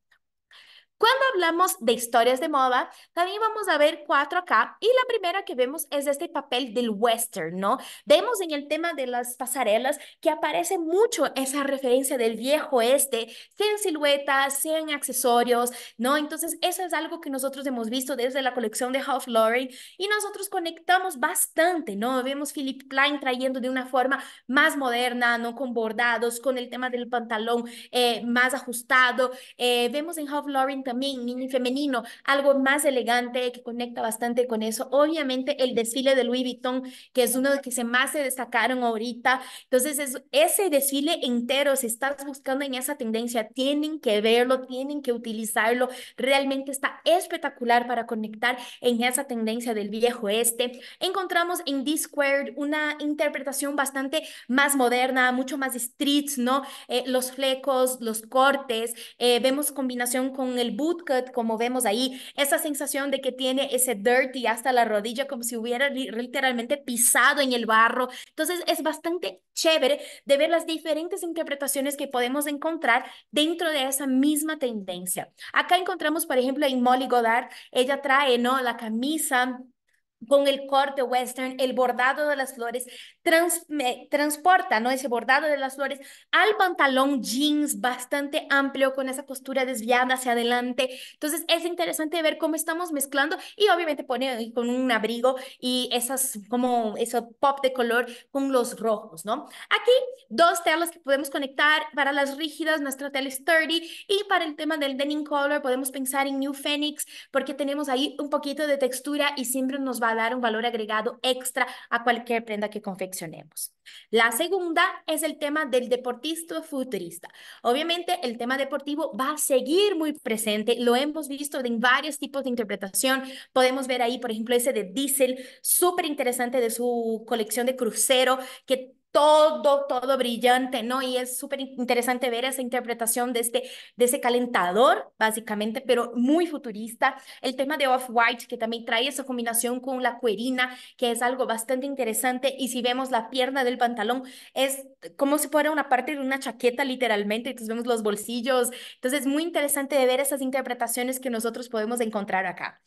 Cuando hablamos de historias de moda, también vamos a ver cuatro acá y la primera que vemos es este papel del western, ¿no? Vemos en el tema de las pasarelas que aparece mucho esa referencia del viejo este, sean siluetas, sean accesorios, ¿no? Entonces, eso es algo que nosotros hemos visto desde la colección de Half Lauren y nosotros conectamos bastante, ¿no? Vemos Philip Klein trayendo de una forma más moderna, ¿no? Con bordados, con el tema del pantalón eh, más ajustado. Eh, vemos en Half Lauren también, mini femenino, algo más elegante que conecta bastante con eso. Obviamente el desfile de Louis Vuitton, que es uno de que se más se destacaron ahorita. Entonces, es, ese desfile entero, si estás buscando en esa tendencia, tienen que verlo, tienen que utilizarlo. Realmente está espectacular para conectar en esa tendencia del viejo este. Encontramos en D-Squared una interpretación bastante más moderna, mucho más streets ¿no? Eh, los flecos, los cortes, eh, vemos combinación con el bootcut, como vemos ahí, esa sensación de que tiene ese dirty hasta la rodilla, como si hubiera literalmente pisado en el barro. Entonces es bastante chévere de ver las diferentes interpretaciones que podemos encontrar dentro de esa misma tendencia. Acá encontramos, por ejemplo, en Molly Goddard, ella trae ¿no? la camisa con el corte western, el bordado de las flores, transporta ¿no? ese bordado de las flores al pantalón jeans bastante amplio con esa costura desviada hacia adelante. Entonces es interesante ver cómo estamos mezclando y obviamente pone con un abrigo y esas como ese pop de color con los rojos, ¿no? Aquí dos telas que podemos conectar para las rígidas, nuestra tela es y para el tema del denim color podemos pensar en New Phoenix porque tenemos ahí un poquito de textura y siempre nos va a dar un valor agregado extra a cualquier prenda que confeccionemos. La segunda es el tema del deportista futurista. Obviamente el tema deportivo va a seguir muy presente, lo hemos visto en varios tipos de interpretación, podemos ver ahí, por ejemplo, ese de Diesel, súper interesante de su colección de crucero, que todo, todo brillante, ¿no? Y es súper interesante ver esa interpretación de, este, de ese calentador, básicamente, pero muy futurista. El tema de Off-White, que también trae esa combinación con la cuerina, que es algo bastante interesante. Y si vemos la pierna del pantalón, es como si fuera una parte de una chaqueta, literalmente. Entonces vemos los bolsillos. Entonces es muy interesante de ver esas interpretaciones que nosotros podemos encontrar acá.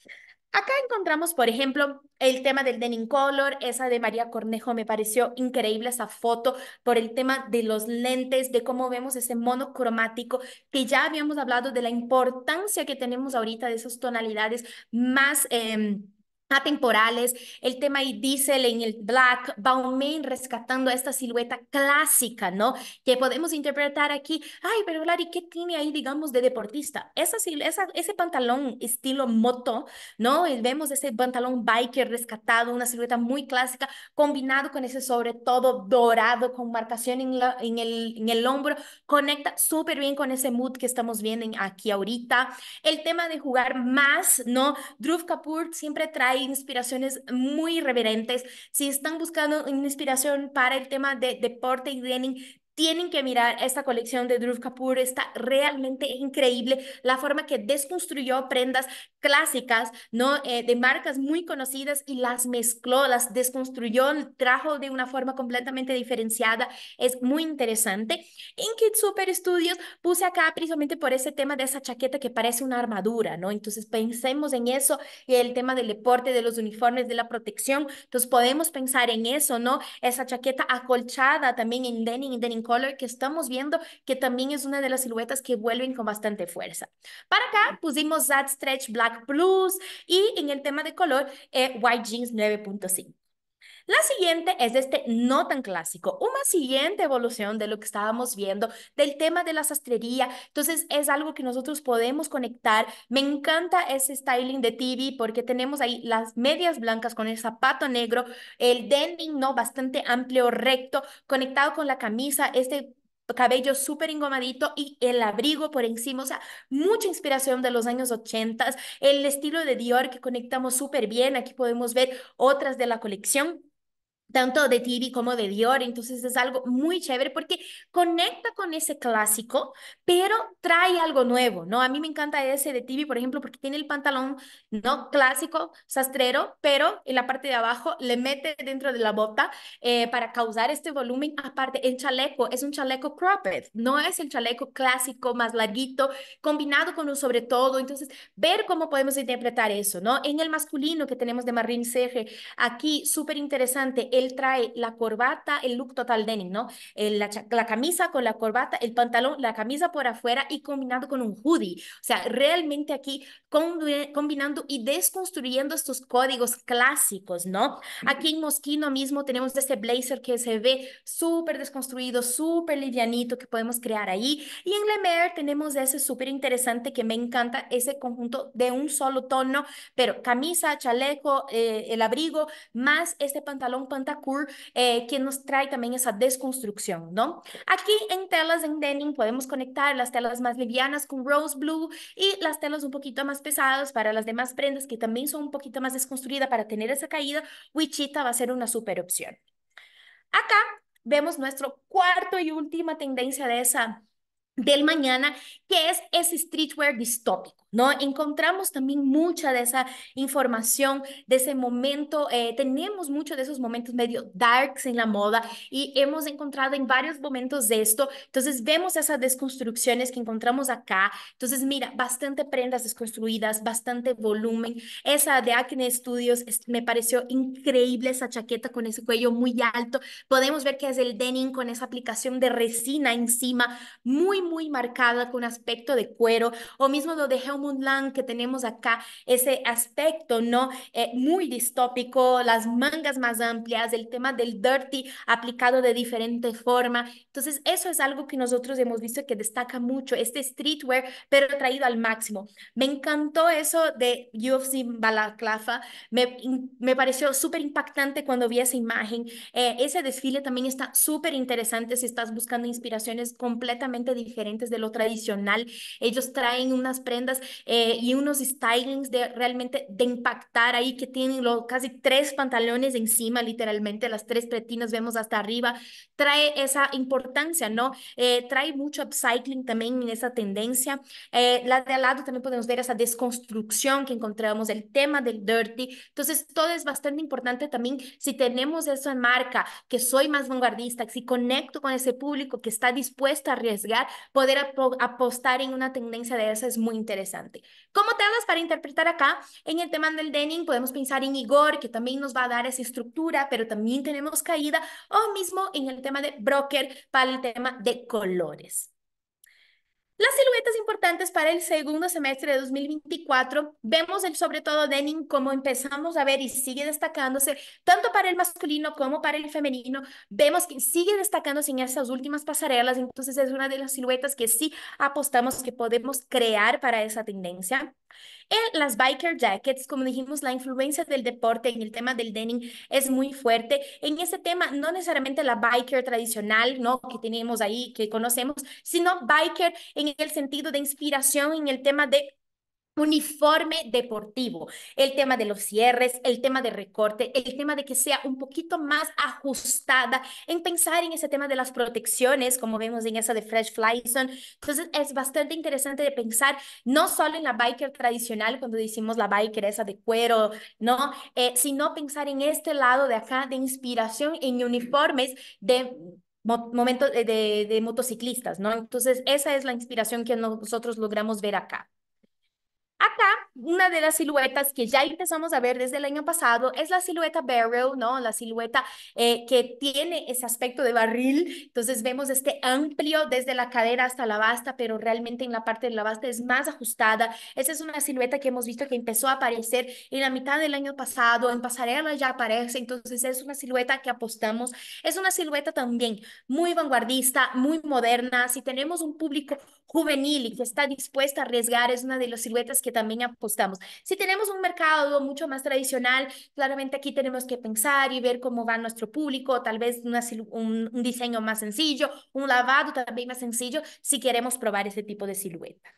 Acá encontramos, por ejemplo, el tema del denim color, esa de María Cornejo me pareció increíble esa foto por el tema de los lentes, de cómo vemos ese monocromático que ya habíamos hablado de la importancia que tenemos ahorita de esas tonalidades más... Em, atemporales, el tema y Diesel en el Black, Baumain rescatando esta silueta clásica, ¿no? Que podemos interpretar aquí, ay, pero Larry, ¿qué tiene ahí, digamos, de deportista? Esa, esa, ese pantalón estilo moto, ¿no? Y eh, vemos ese pantalón biker rescatado, una silueta muy clásica, combinado con ese sobre todo dorado, con marcación en, la, en, el, en el hombro, conecta súper bien con ese mood que estamos viendo aquí ahorita. El tema de jugar más, ¿no? Drew Kapoor siempre trae inspiraciones muy reverentes Si están buscando una inspiración para el tema de deporte y training, tienen que mirar esta colección de Dhruv Kapoor, está realmente increíble la forma que desconstruyó prendas clásicas, ¿no? Eh, de marcas muy conocidas y las mezcló, las desconstruyó, trajo de una forma completamente diferenciada, es muy interesante. En Kid Super Studios puse acá precisamente por ese tema de esa chaqueta que parece una armadura, ¿no? Entonces pensemos en eso, el tema del deporte, de los uniformes, de la protección, entonces podemos pensar en eso, ¿no? Esa chaqueta acolchada también en denim, en denim Color que estamos viendo, que también es una de las siluetas que vuelven con bastante fuerza. Para acá pusimos That Stretch Black Blues y en el tema de color, eh, White Jeans 9.5. La siguiente es de este no tan clásico, una siguiente evolución de lo que estábamos viendo, del tema de la sastrería. Entonces es algo que nosotros podemos conectar. Me encanta ese styling de TV porque tenemos ahí las medias blancas con el zapato negro, el denim, ¿no? Bastante amplio, recto, conectado con la camisa, este cabello súper engomadito y el abrigo por encima, o sea, mucha inspiración de los años 80, el estilo de Dior que conectamos súper bien, aquí podemos ver otras de la colección tanto de TV como de Dior, entonces es algo muy chévere porque conecta con ese clásico, pero trae algo nuevo, ¿no? A mí me encanta ese de TV por ejemplo, porque tiene el pantalón, ¿no? Clásico, sastrero, pero en la parte de abajo le mete dentro de la bota eh, para causar este volumen. Aparte, el chaleco es un chaleco cropped, no es el chaleco clásico más larguito, combinado con un sobre todo, entonces ver cómo podemos interpretar eso, ¿no? En el masculino que tenemos de Marine Serge... aquí súper interesante él trae la corbata, el look total denim, ¿no? La, camisa con la corbata, el pantalón, la camisa por afuera y combinado con un hoodie. O sea, realmente aquí combinando y desconstruyendo estos códigos clásicos, ¿no? Aquí en Mosquino mismo tenemos este blazer que se ve súper desconstruido, súper livianito que podemos crear ahí. Y en Lemaire tenemos ese súper interesante que me encanta, ese conjunto de un solo tono, pero camisa, chaleco, eh, el abrigo, más este pantalón, pantalón eh, que nos trae también esa desconstrucción, ¿no? Aquí en telas en denim podemos conectar las telas más livianas con rose blue y las telas un poquito más pesadas para las demás prendas que también son un poquito más desconstruidas para tener esa caída, Wichita va a ser una super opción. Acá vemos nuestro cuarto y última tendencia de esa del mañana, que es ese streetwear distópico, ¿no? Encontramos también mucha de esa información, de ese momento, eh, tenemos muchos de esos momentos medio darks en la moda y hemos encontrado en varios momentos de esto, entonces vemos esas desconstrucciones que encontramos acá, entonces mira, bastante prendas desconstruidas, bastante volumen, esa de Acne Studios me pareció increíble esa chaqueta con ese cuello muy alto, podemos ver que es el denim con esa aplicación de resina encima, muy muy marcada con aspecto de cuero, o mismo lo de Helmut Lang que tenemos acá, ese aspecto, ¿no? Eh, muy distópico, las mangas más amplias, el tema del dirty aplicado de diferente forma. Entonces, eso es algo que nosotros hemos visto que destaca mucho, este streetwear, pero traído al máximo. Me encantó eso de UFC Balaclava, me, me pareció súper impactante cuando vi esa imagen. Eh, ese desfile también está súper interesante si estás buscando inspiraciones completamente diferentes diferentes de lo tradicional. Ellos traen unas prendas eh, y unos stylings de realmente de impactar ahí que tienen lo, casi tres pantalones encima, literalmente, las tres pretinas vemos hasta arriba. Trae esa importancia, ¿no? Eh, trae mucho upcycling también en esa tendencia. Eh, la de al lado también podemos ver esa desconstrucción que encontramos, el tema del dirty. Entonces, todo es bastante importante también si tenemos eso en marca, que soy más vanguardista, si conecto con ese público que está dispuesto a arriesgar, poder apostar en una tendencia de esa es muy interesante. ¿Cómo te hablas para interpretar acá, en el tema del Denning podemos pensar en Igor, que también nos va a dar esa estructura, pero también tenemos caída, o mismo en el tema de Broker para el tema de colores. Las siluetas importantes para el segundo semestre de 2024, vemos el, sobre todo denim como empezamos a ver y sigue destacándose, tanto para el masculino como para el femenino, vemos que sigue destacándose en esas últimas pasarelas, entonces es una de las siluetas que sí apostamos que podemos crear para esa tendencia las biker jackets, como dijimos, la influencia del deporte en el tema del denim es muy fuerte. En ese tema, no necesariamente la biker tradicional, ¿no? Que tenemos ahí, que conocemos, sino biker en el sentido de inspiración, en el tema de uniforme deportivo, el tema de los cierres, el tema de recorte, el tema de que sea un poquito más ajustada en pensar en ese tema de las protecciones, como vemos en esa de Fresh Flyson. Entonces es bastante interesante de pensar no solo en la biker tradicional, cuando decimos la biker esa de cuero, ¿no? Eh, sino pensar en este lado de acá de inspiración en uniformes de momentos eh, de motociclistas, ¿no? Entonces esa es la inspiración que nosotros logramos ver acá. Acá, una de las siluetas que ya empezamos a ver desde el año pasado es la silueta barrel, ¿no? La silueta eh, que tiene ese aspecto de barril. Entonces vemos este amplio desde la cadera hasta la basta, pero realmente en la parte de la basta es más ajustada. Esa es una silueta que hemos visto que empezó a aparecer en la mitad del año pasado, en pasarela ya aparece, entonces es una silueta que apostamos. Es una silueta también muy vanguardista, muy moderna. Si tenemos un público juvenil y que está dispuesta a arriesgar, es una de las siluetas que que también apostamos. Si tenemos un mercado mucho más tradicional, claramente aquí tenemos que pensar y ver cómo va nuestro público, tal vez una, un, un diseño más sencillo, un lavado también más sencillo, si queremos probar ese tipo de siluetas.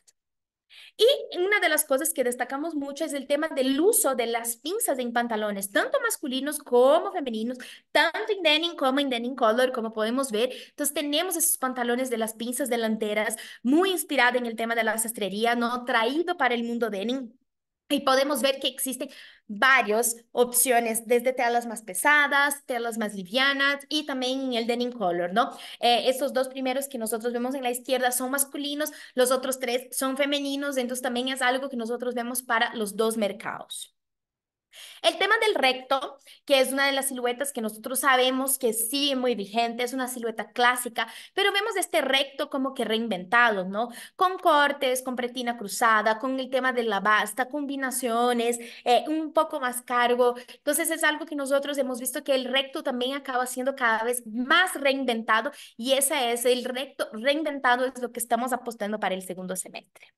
Y una de las cosas que destacamos mucho es el tema del uso de las pinzas en pantalones, tanto masculinos como femeninos, tanto en denim como en denim color, como podemos ver. Entonces tenemos esos pantalones de las pinzas delanteras, muy inspirado en el tema de la sastrería, ¿no? Traído para el mundo denim, y podemos ver que existen varias opciones, desde telas más pesadas, telas más livianas y también el denim color, ¿no? Eh, estos dos primeros que nosotros vemos en la izquierda son masculinos, los otros tres son femeninos, entonces también es algo que nosotros vemos para los dos mercados. El tema del recto, que es una de las siluetas que nosotros sabemos que sigue muy vigente, es una silueta clásica, pero vemos este recto como que reinventado, ¿no? Con cortes, con pretina cruzada, con el tema de la basta, combinaciones, eh, un poco más cargo. Entonces es algo que nosotros hemos visto que el recto también acaba siendo cada vez más reinventado y ese es el recto reinventado, es lo que estamos apostando para el segundo semestre.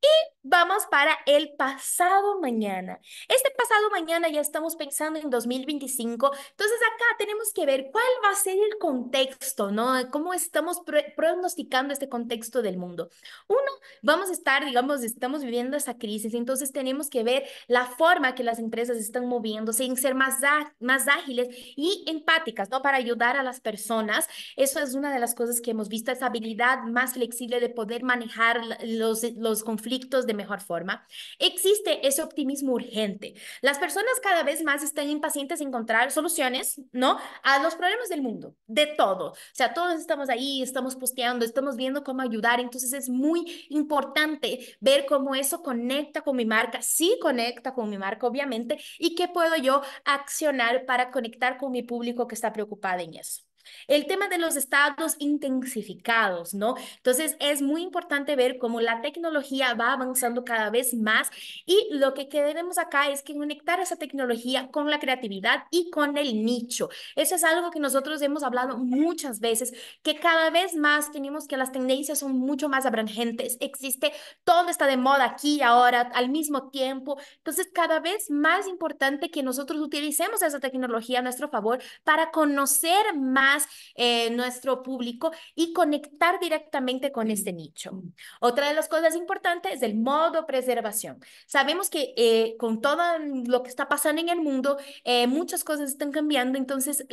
Y vamos para el pasado mañana. Este pasado mañana ya estamos pensando en 2025, entonces acá tenemos que ver cuál va a ser el contexto, ¿no? Cómo estamos pronosticando este contexto del mundo. Uno, vamos a estar, digamos, estamos viviendo esa crisis, entonces tenemos que ver la forma que las empresas están moviéndose en ser más, más ágiles y empáticas, ¿no? Para ayudar a las personas. Eso es una de las cosas que hemos visto, esa habilidad más flexible de poder manejar los, los conflictos de mejor forma, existe ese optimismo urgente. Las personas cada vez más están impacientes en encontrar soluciones, ¿no? A los problemas del mundo, de todo. O sea, todos estamos ahí, estamos posteando, estamos viendo cómo ayudar. Entonces es muy importante ver cómo eso conecta con mi marca, sí conecta con mi marca, obviamente, y qué puedo yo accionar para conectar con mi público que está preocupado en eso. El tema de los estados intensificados, ¿no? Entonces es muy importante ver cómo la tecnología va avanzando cada vez más y lo que queremos acá es que conectar esa tecnología con la creatividad y con el nicho. Eso es algo que nosotros hemos hablado muchas veces, que cada vez más tenemos que las tendencias son mucho más abrangentes. Existe, todo está de moda aquí y ahora al mismo tiempo. Entonces cada vez más importante que nosotros utilicemos esa tecnología a nuestro favor para conocer más eh, nuestro público y conectar directamente con este nicho. Otra de las cosas importantes es el modo preservación. Sabemos que eh, con todo lo que está pasando en el mundo, eh, muchas cosas están cambiando, entonces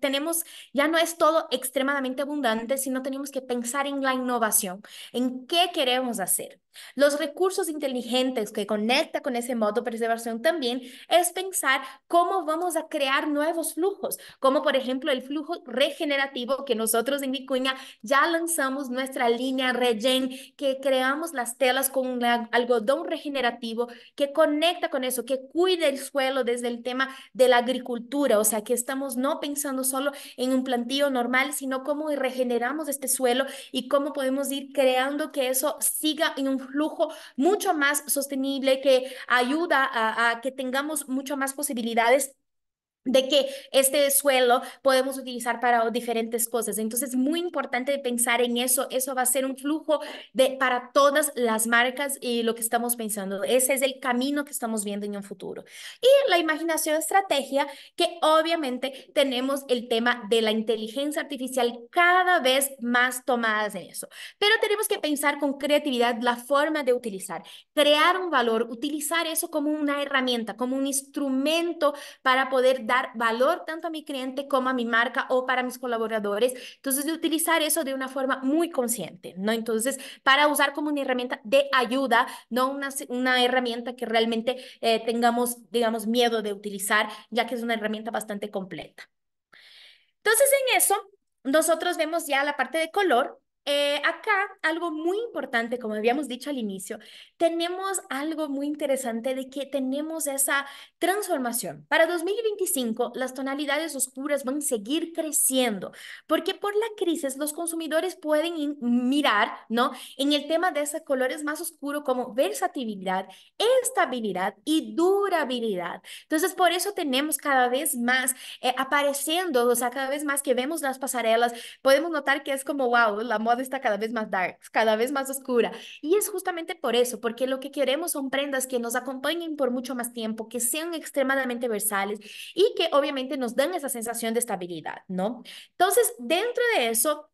tenemos, ya no es todo extremadamente abundante, sino tenemos que pensar en la innovación, en qué queremos hacer. Los recursos inteligentes que conecta con ese modo de preservación también es pensar cómo vamos a crear nuevos flujos, como por ejemplo el flujo regenerativo que nosotros en Vicuña ya lanzamos nuestra línea Regen, que creamos las telas con un algodón regenerativo que conecta con eso, que cuida el suelo desde el tema de la agricultura, o sea que estamos no pensando solo en un plantío normal, sino cómo regeneramos este suelo y cómo podemos ir creando que eso siga en un flujo mucho más sostenible, que ayuda a, que tengamos mucho más posibilidades de que este suelo podemos utilizar para diferentes cosas. Entonces, es muy importante pensar en eso. Eso va a ser un flujo de, para todas las marcas y lo que estamos pensando. Ese es el camino que estamos viendo en un futuro. Y la imaginación estrategia, que obviamente tenemos el tema de la inteligencia artificial cada vez más tomadas en eso. Pero tenemos que pensar con creatividad la forma de utilizar, crear un valor, utilizar eso como una herramienta, como un instrumento para poder dar valor tanto a mi cliente como a mi marca o para mis colaboradores. Entonces, de utilizar eso de una forma muy consciente, ¿no? Entonces, para usar como una herramienta de ayuda, no una, herramienta que realmente eh, tengamos, digamos, miedo de utilizar, ya que es una herramienta bastante completa. Entonces, en eso, nosotros vemos ya la parte de color, eh, acá, algo muy importante, como habíamos dicho al inicio, tenemos algo muy interesante de que tenemos esa transformación. Para 2025, las tonalidades oscuras van a seguir creciendo, porque por la crisis los consumidores pueden mirar, ¿no? En el tema de esos colores más oscuros como versatilidad, estabilidad y durabilidad. Entonces, por eso tenemos cada vez más eh, apareciendo, o sea, cada vez más que vemos las pasarelas, podemos notar que es como, wow, la moda está cada vez más dark, cada vez más oscura. Y es justamente por eso, porque lo que queremos son prendas que nos acompañen por mucho más tiempo, que sean extremadamente versales y que obviamente nos dan esa sensación de estabilidad, ¿no? Entonces, dentro de eso,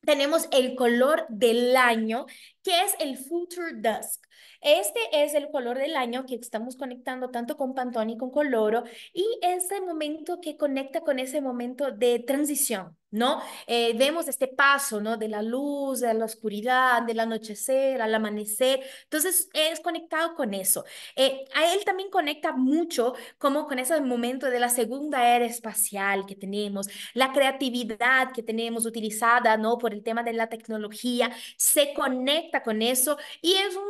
tenemos el color del año, que es el Future Dusk. Este es el color del año que estamos conectando tanto con Pantone con Coloro y es el momento que conecta con ese momento de transición, ¿no? Eh, vemos este paso, ¿no? De la luz de la oscuridad, del anochecer al amanecer. Entonces, es conectado con eso. Eh, a él también conecta mucho como con ese momento de la segunda era espacial que tenemos, la creatividad que tenemos utilizada, ¿no? Por el tema de la tecnología, se conecta con eso y es un,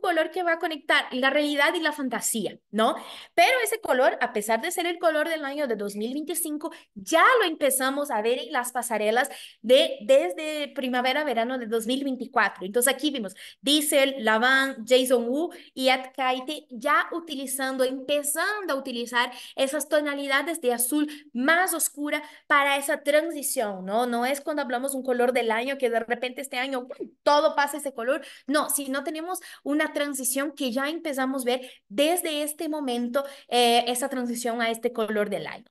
color que va a conectar la realidad y la fantasía, ¿no? Pero ese color, a pesar de ser el color del año de 2025, ya lo empezamos a ver en las pasarelas de, desde primavera-verano de 2024. Entonces aquí vimos Diesel, Lavan, Jason Wu y kate ya utilizando, empezando a utilizar esas tonalidades de azul más oscura para esa transición, ¿no? No es cuando hablamos un color del año que de repente este año todo pasa ese color no, si no, tenemos una transición que ya empezamos a ver desde este momento, eh, esa transición a este color del aire.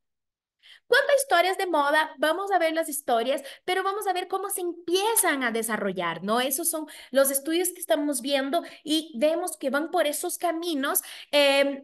¿Cuántas historias de moda, vamos a ver las historias, pero vamos a ver cómo se empiezan a desarrollar, ¿no? Esos son los estudios que estamos viendo y vemos que van por esos caminos. Em,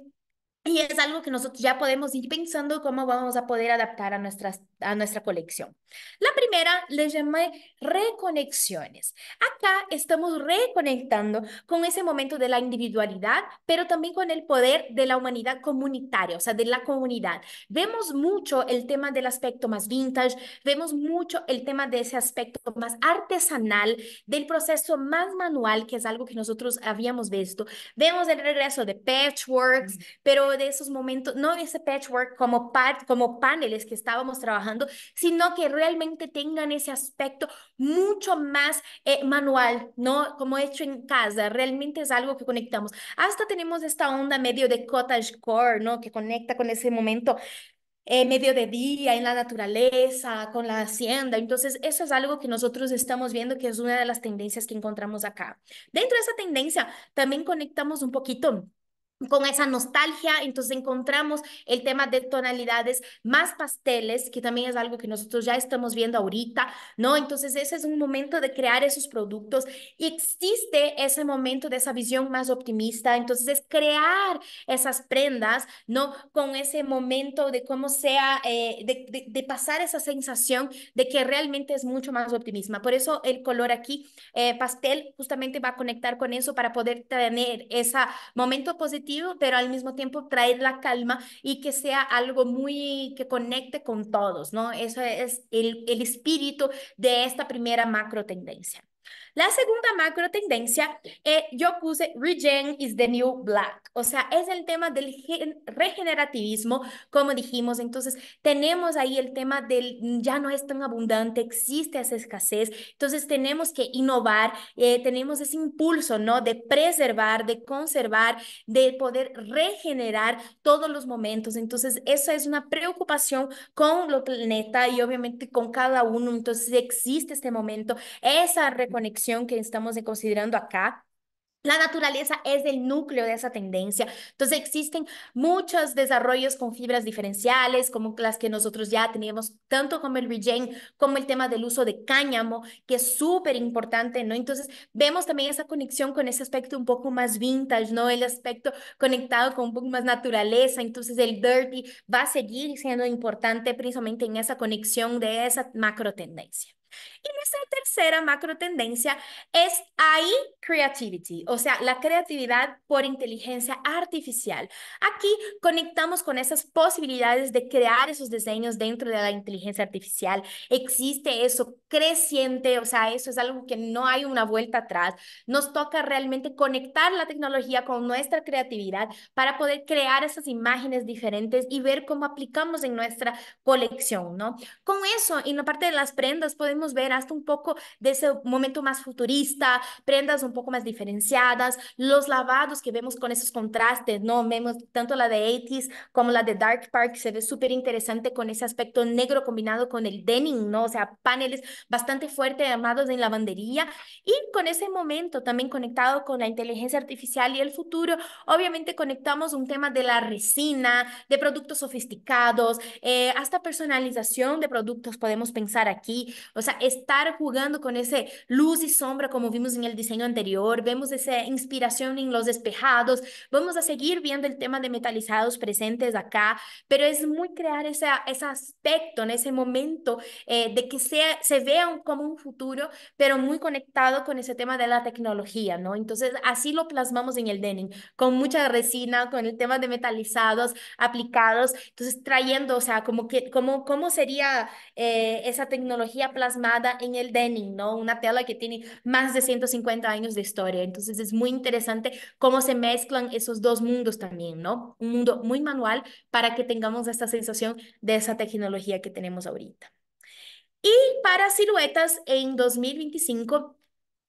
y es algo que nosotros ya podemos ir pensando cómo vamos a poder adaptar a, nuestras, a nuestra colección. La primera le llamé reconexiones. Acá estamos reconectando con ese momento de la individualidad, pero también con el poder de la humanidad comunitaria, o sea, de la comunidad. Vemos mucho el tema del aspecto más vintage, vemos mucho el tema de ese aspecto más artesanal, del proceso más manual, que es algo que nosotros habíamos visto. Vemos el regreso de patchworks, pero de esos momentos, no ese patchwork como, part, como paneles que estábamos trabajando, sino que realmente tengan ese aspecto mucho más eh, manual, ¿no? Como hecho en casa, realmente es algo que conectamos. Hasta tenemos esta onda medio de cottage core, ¿no? Que conecta con ese momento eh, medio de día, en la naturaleza, con la hacienda. Entonces, eso es algo que nosotros estamos viendo que es una de las tendencias que encontramos acá. Dentro de esa tendencia, también conectamos un poquito con esa nostalgia, entonces encontramos el tema de tonalidades más pasteles, que también es algo que nosotros ya estamos viendo ahorita, ¿no? Entonces ese es un momento de crear esos productos y existe ese momento de esa visión más optimista, entonces es crear esas prendas, ¿no? Con ese momento de cómo sea, eh, de, pasar esa sensación de que realmente es mucho más optimista. Por eso el color aquí, eh, pastel, justamente va a conectar con eso para poder tener ese momento positivo pero al mismo tiempo traer la calma y que sea algo muy que conecte con todos, ¿no? Eso es el, el espíritu de esta primera macro tendencia. La segunda macro tendencia, eh, yo puse Regen is the new black, o sea, es el tema del regenerativismo, como dijimos, entonces tenemos ahí el tema del ya no es tan abundante, existe esa escasez, entonces tenemos que innovar, eh, tenemos ese impulso, ¿no? De preservar, de conservar, de poder regenerar todos los momentos, entonces esa es una preocupación con lo planeta y obviamente con cada uno, entonces existe este momento, esa reconexión que estamos considerando acá, la naturaleza es el núcleo de esa tendencia. Entonces existen muchos desarrollos con fibras diferenciales, como las que nosotros ya teníamos, tanto como el regen, como el tema del uso de cáñamo, que es súper importante, ¿no? Entonces vemos también esa conexión con ese aspecto un poco más vintage, ¿no? El aspecto conectado con un poco más naturaleza. Entonces el dirty va a seguir siendo importante principalmente en esa conexión de esa macro tendencia. Y nuestra tercera macro tendencia es AI Creativity, o sea, la creatividad por inteligencia artificial. Aquí conectamos con esas posibilidades de crear esos diseños dentro de la inteligencia artificial. Existe eso creciente, o sea, eso es algo que no hay una vuelta atrás. Nos toca realmente conectar la tecnología con nuestra creatividad para poder crear esas imágenes diferentes y ver cómo aplicamos en nuestra colección, ¿no? Con eso, en la parte de las prendas podemos ver hasta un poco de ese momento más futurista, prendas un poco más diferenciadas, los lavados que vemos con esos contrastes, ¿no? Vemos tanto la de 80s como la de Dark Park, se ve súper interesante con ese aspecto negro combinado con el denim, ¿no? O sea, paneles bastante fuertes armados en lavandería y con ese momento también conectado con la inteligencia artificial y el futuro, obviamente conectamos un tema de la resina, de productos sofisticados, eh, hasta personalización de productos podemos pensar aquí. O sea, es estar jugando con ese luz y sombra como vimos en el diseño anterior, vemos esa inspiración en los despejados, vamos a seguir viendo el tema de metalizados presentes acá, pero es muy crear ese, ese aspecto en ese momento eh, de que sea, se vea como un futuro, pero muy conectado con ese tema de la tecnología, ¿no? Entonces así lo plasmamos en el denim, con mucha resina, con el tema de metalizados aplicados, entonces trayendo, o sea, como que, como, cómo sería eh, esa tecnología plasmada en el denim, ¿no? Una tela que tiene más de 150 años de historia. Entonces es muy interesante cómo se mezclan esos dos mundos también, ¿no? Un mundo muy manual para que tengamos esta sensación de esa tecnología que tenemos ahorita. Y para siluetas en 2025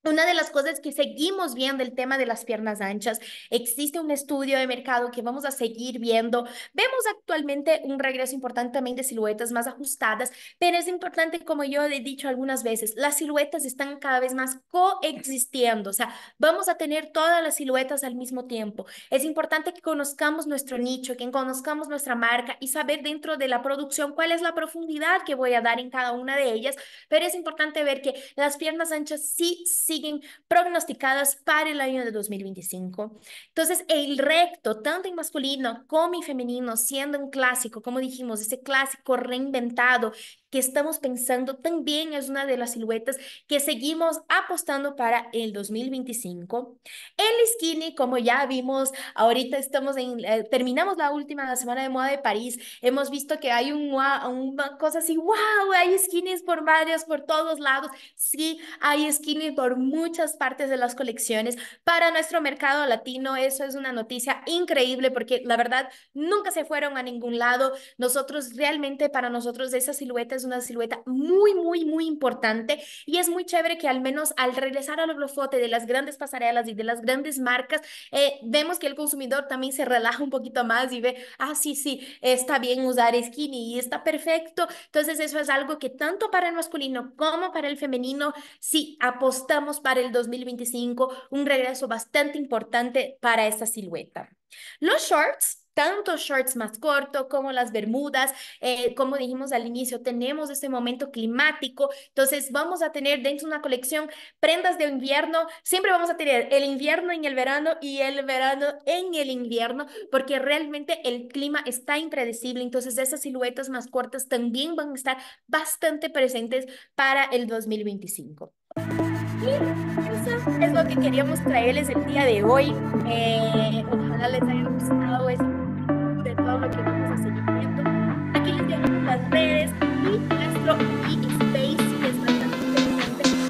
una de las cosas que seguimos viendo el tema de las piernas anchas, existe un estudio de mercado que vamos a seguir viendo. Vemos actualmente un regreso importante también de siluetas más ajustadas, pero es importante, como yo he dicho algunas veces, las siluetas están cada vez más coexistiendo, o sea, vamos a tener todas las siluetas al mismo tiempo. Es importante que conozcamos nuestro nicho, que conozcamos nuestra marca y saber dentro de la producción cuál es la profundidad que voy a dar en cada una de ellas, pero es importante ver que las piernas anchas sí, sí prognosticadas para el año de 2025. Entonces, el recto, tanto en masculino como en femenino, siendo un clásico, como dijimos, ese clásico reinventado que estamos pensando también es una de las siluetas que seguimos apostando para el 2025. El skinny, como ya vimos, ahorita estamos en, eh, terminamos la última la semana de moda de París, hemos visto que hay un, una cosa así, wow, hay skinnies por varios, por todos lados, sí, hay skinny por muchas partes de las colecciones. Para nuestro mercado latino, eso es una noticia increíble porque la verdad nunca se fueron a ningún lado. Nosotros realmente, para nosotros, esa silueta es una silueta muy, muy, muy importante y es muy chévere que al menos al regresar los glofote de las grandes pasarelas y de las grandes marcas, eh, vemos que el consumidor también se relaja un poquito más y ve, ah, sí, sí, está bien usar skinny y está perfecto. Entonces, eso es algo que tanto para el masculino como para el femenino, sí, apostamos para el 2025 un regreso bastante importante para esa silueta. Los shorts tanto shorts más cortos como las bermudas, eh, como dijimos al inicio, tenemos este momento climático, entonces vamos a tener dentro de una colección prendas de invierno, siempre vamos a tener el invierno en el verano y el verano en el invierno, porque realmente el clima está impredecible, entonces esas siluetas más cortas también van a estar bastante presentes para el 2025. Y eso es lo que queríamos traerles el día de hoy. Eh, ojalá les haya gustado de todo lo que vamos a seguir viendo. Aquí les dejamos las redes y nuestro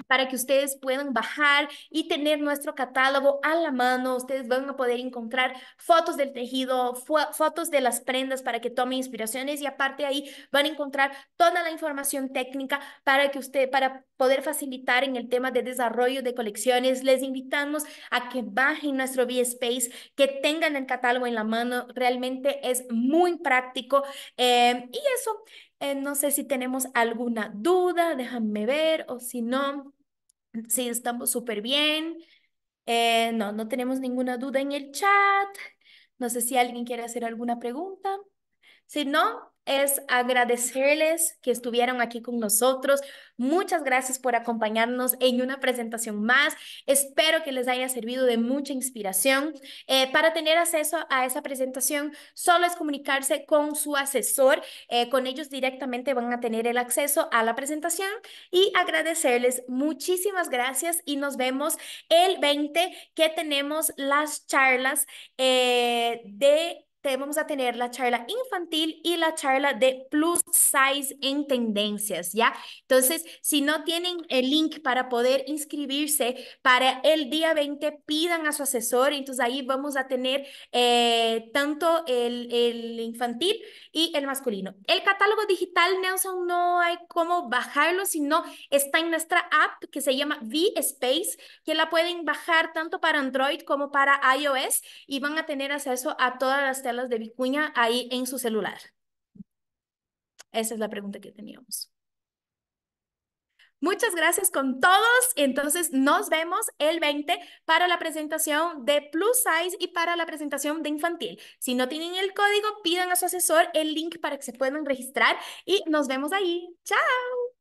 para que ustedes puedan bajar y tener nuestro catálogo a la mano. Ustedes van a poder encontrar fotos del tejido, fotos de las prendas para que tomen inspiraciones y aparte ahí van a encontrar toda la información técnica para que usted, para poder facilitar en el tema de desarrollo de colecciones. Les invitamos a que bajen nuestro space, que tengan el catálogo en la mano. Realmente es muy práctico. Em, y eso, eh, no sé si tenemos alguna duda, déjame ver, o si no, Sí, estamos súper bien. Eh, no, no tenemos ninguna duda en el chat. No sé si alguien quiere hacer alguna pregunta. Si no, es agradecerles que estuvieron aquí con nosotros. Muchas gracias por acompañarnos en una presentación más. Espero que les haya servido de mucha inspiración. Eh, para tener acceso a esa presentación, solo es comunicarse con su asesor. Eh, con ellos directamente van a tener el acceso a la presentación y agradecerles muchísimas gracias y nos vemos el 20 que tenemos las charlas eh, de vamos a tener la charla infantil y la charla de plus size en tendencias, ¿ya? Entonces, si no tienen el link para poder inscribirse para el día 20, pidan a su asesor. Entonces, ahí vamos a tener eh, tanto el, infantil y el masculino. El catálogo digital, Nelson, no hay cómo bajarlo, sino está en nuestra app que se llama VSpace space que la pueden bajar tanto para Android como para iOS y van a tener acceso a todas las de Vicuña ahí en su celular? Esa es la pregunta que teníamos. Muchas gracias con todos. Entonces nos vemos el 20 para la presentación de Plus Size y para la presentación de infantil. Si no tienen el código, pidan a su asesor el link para que se puedan registrar y nos vemos ahí. Chao.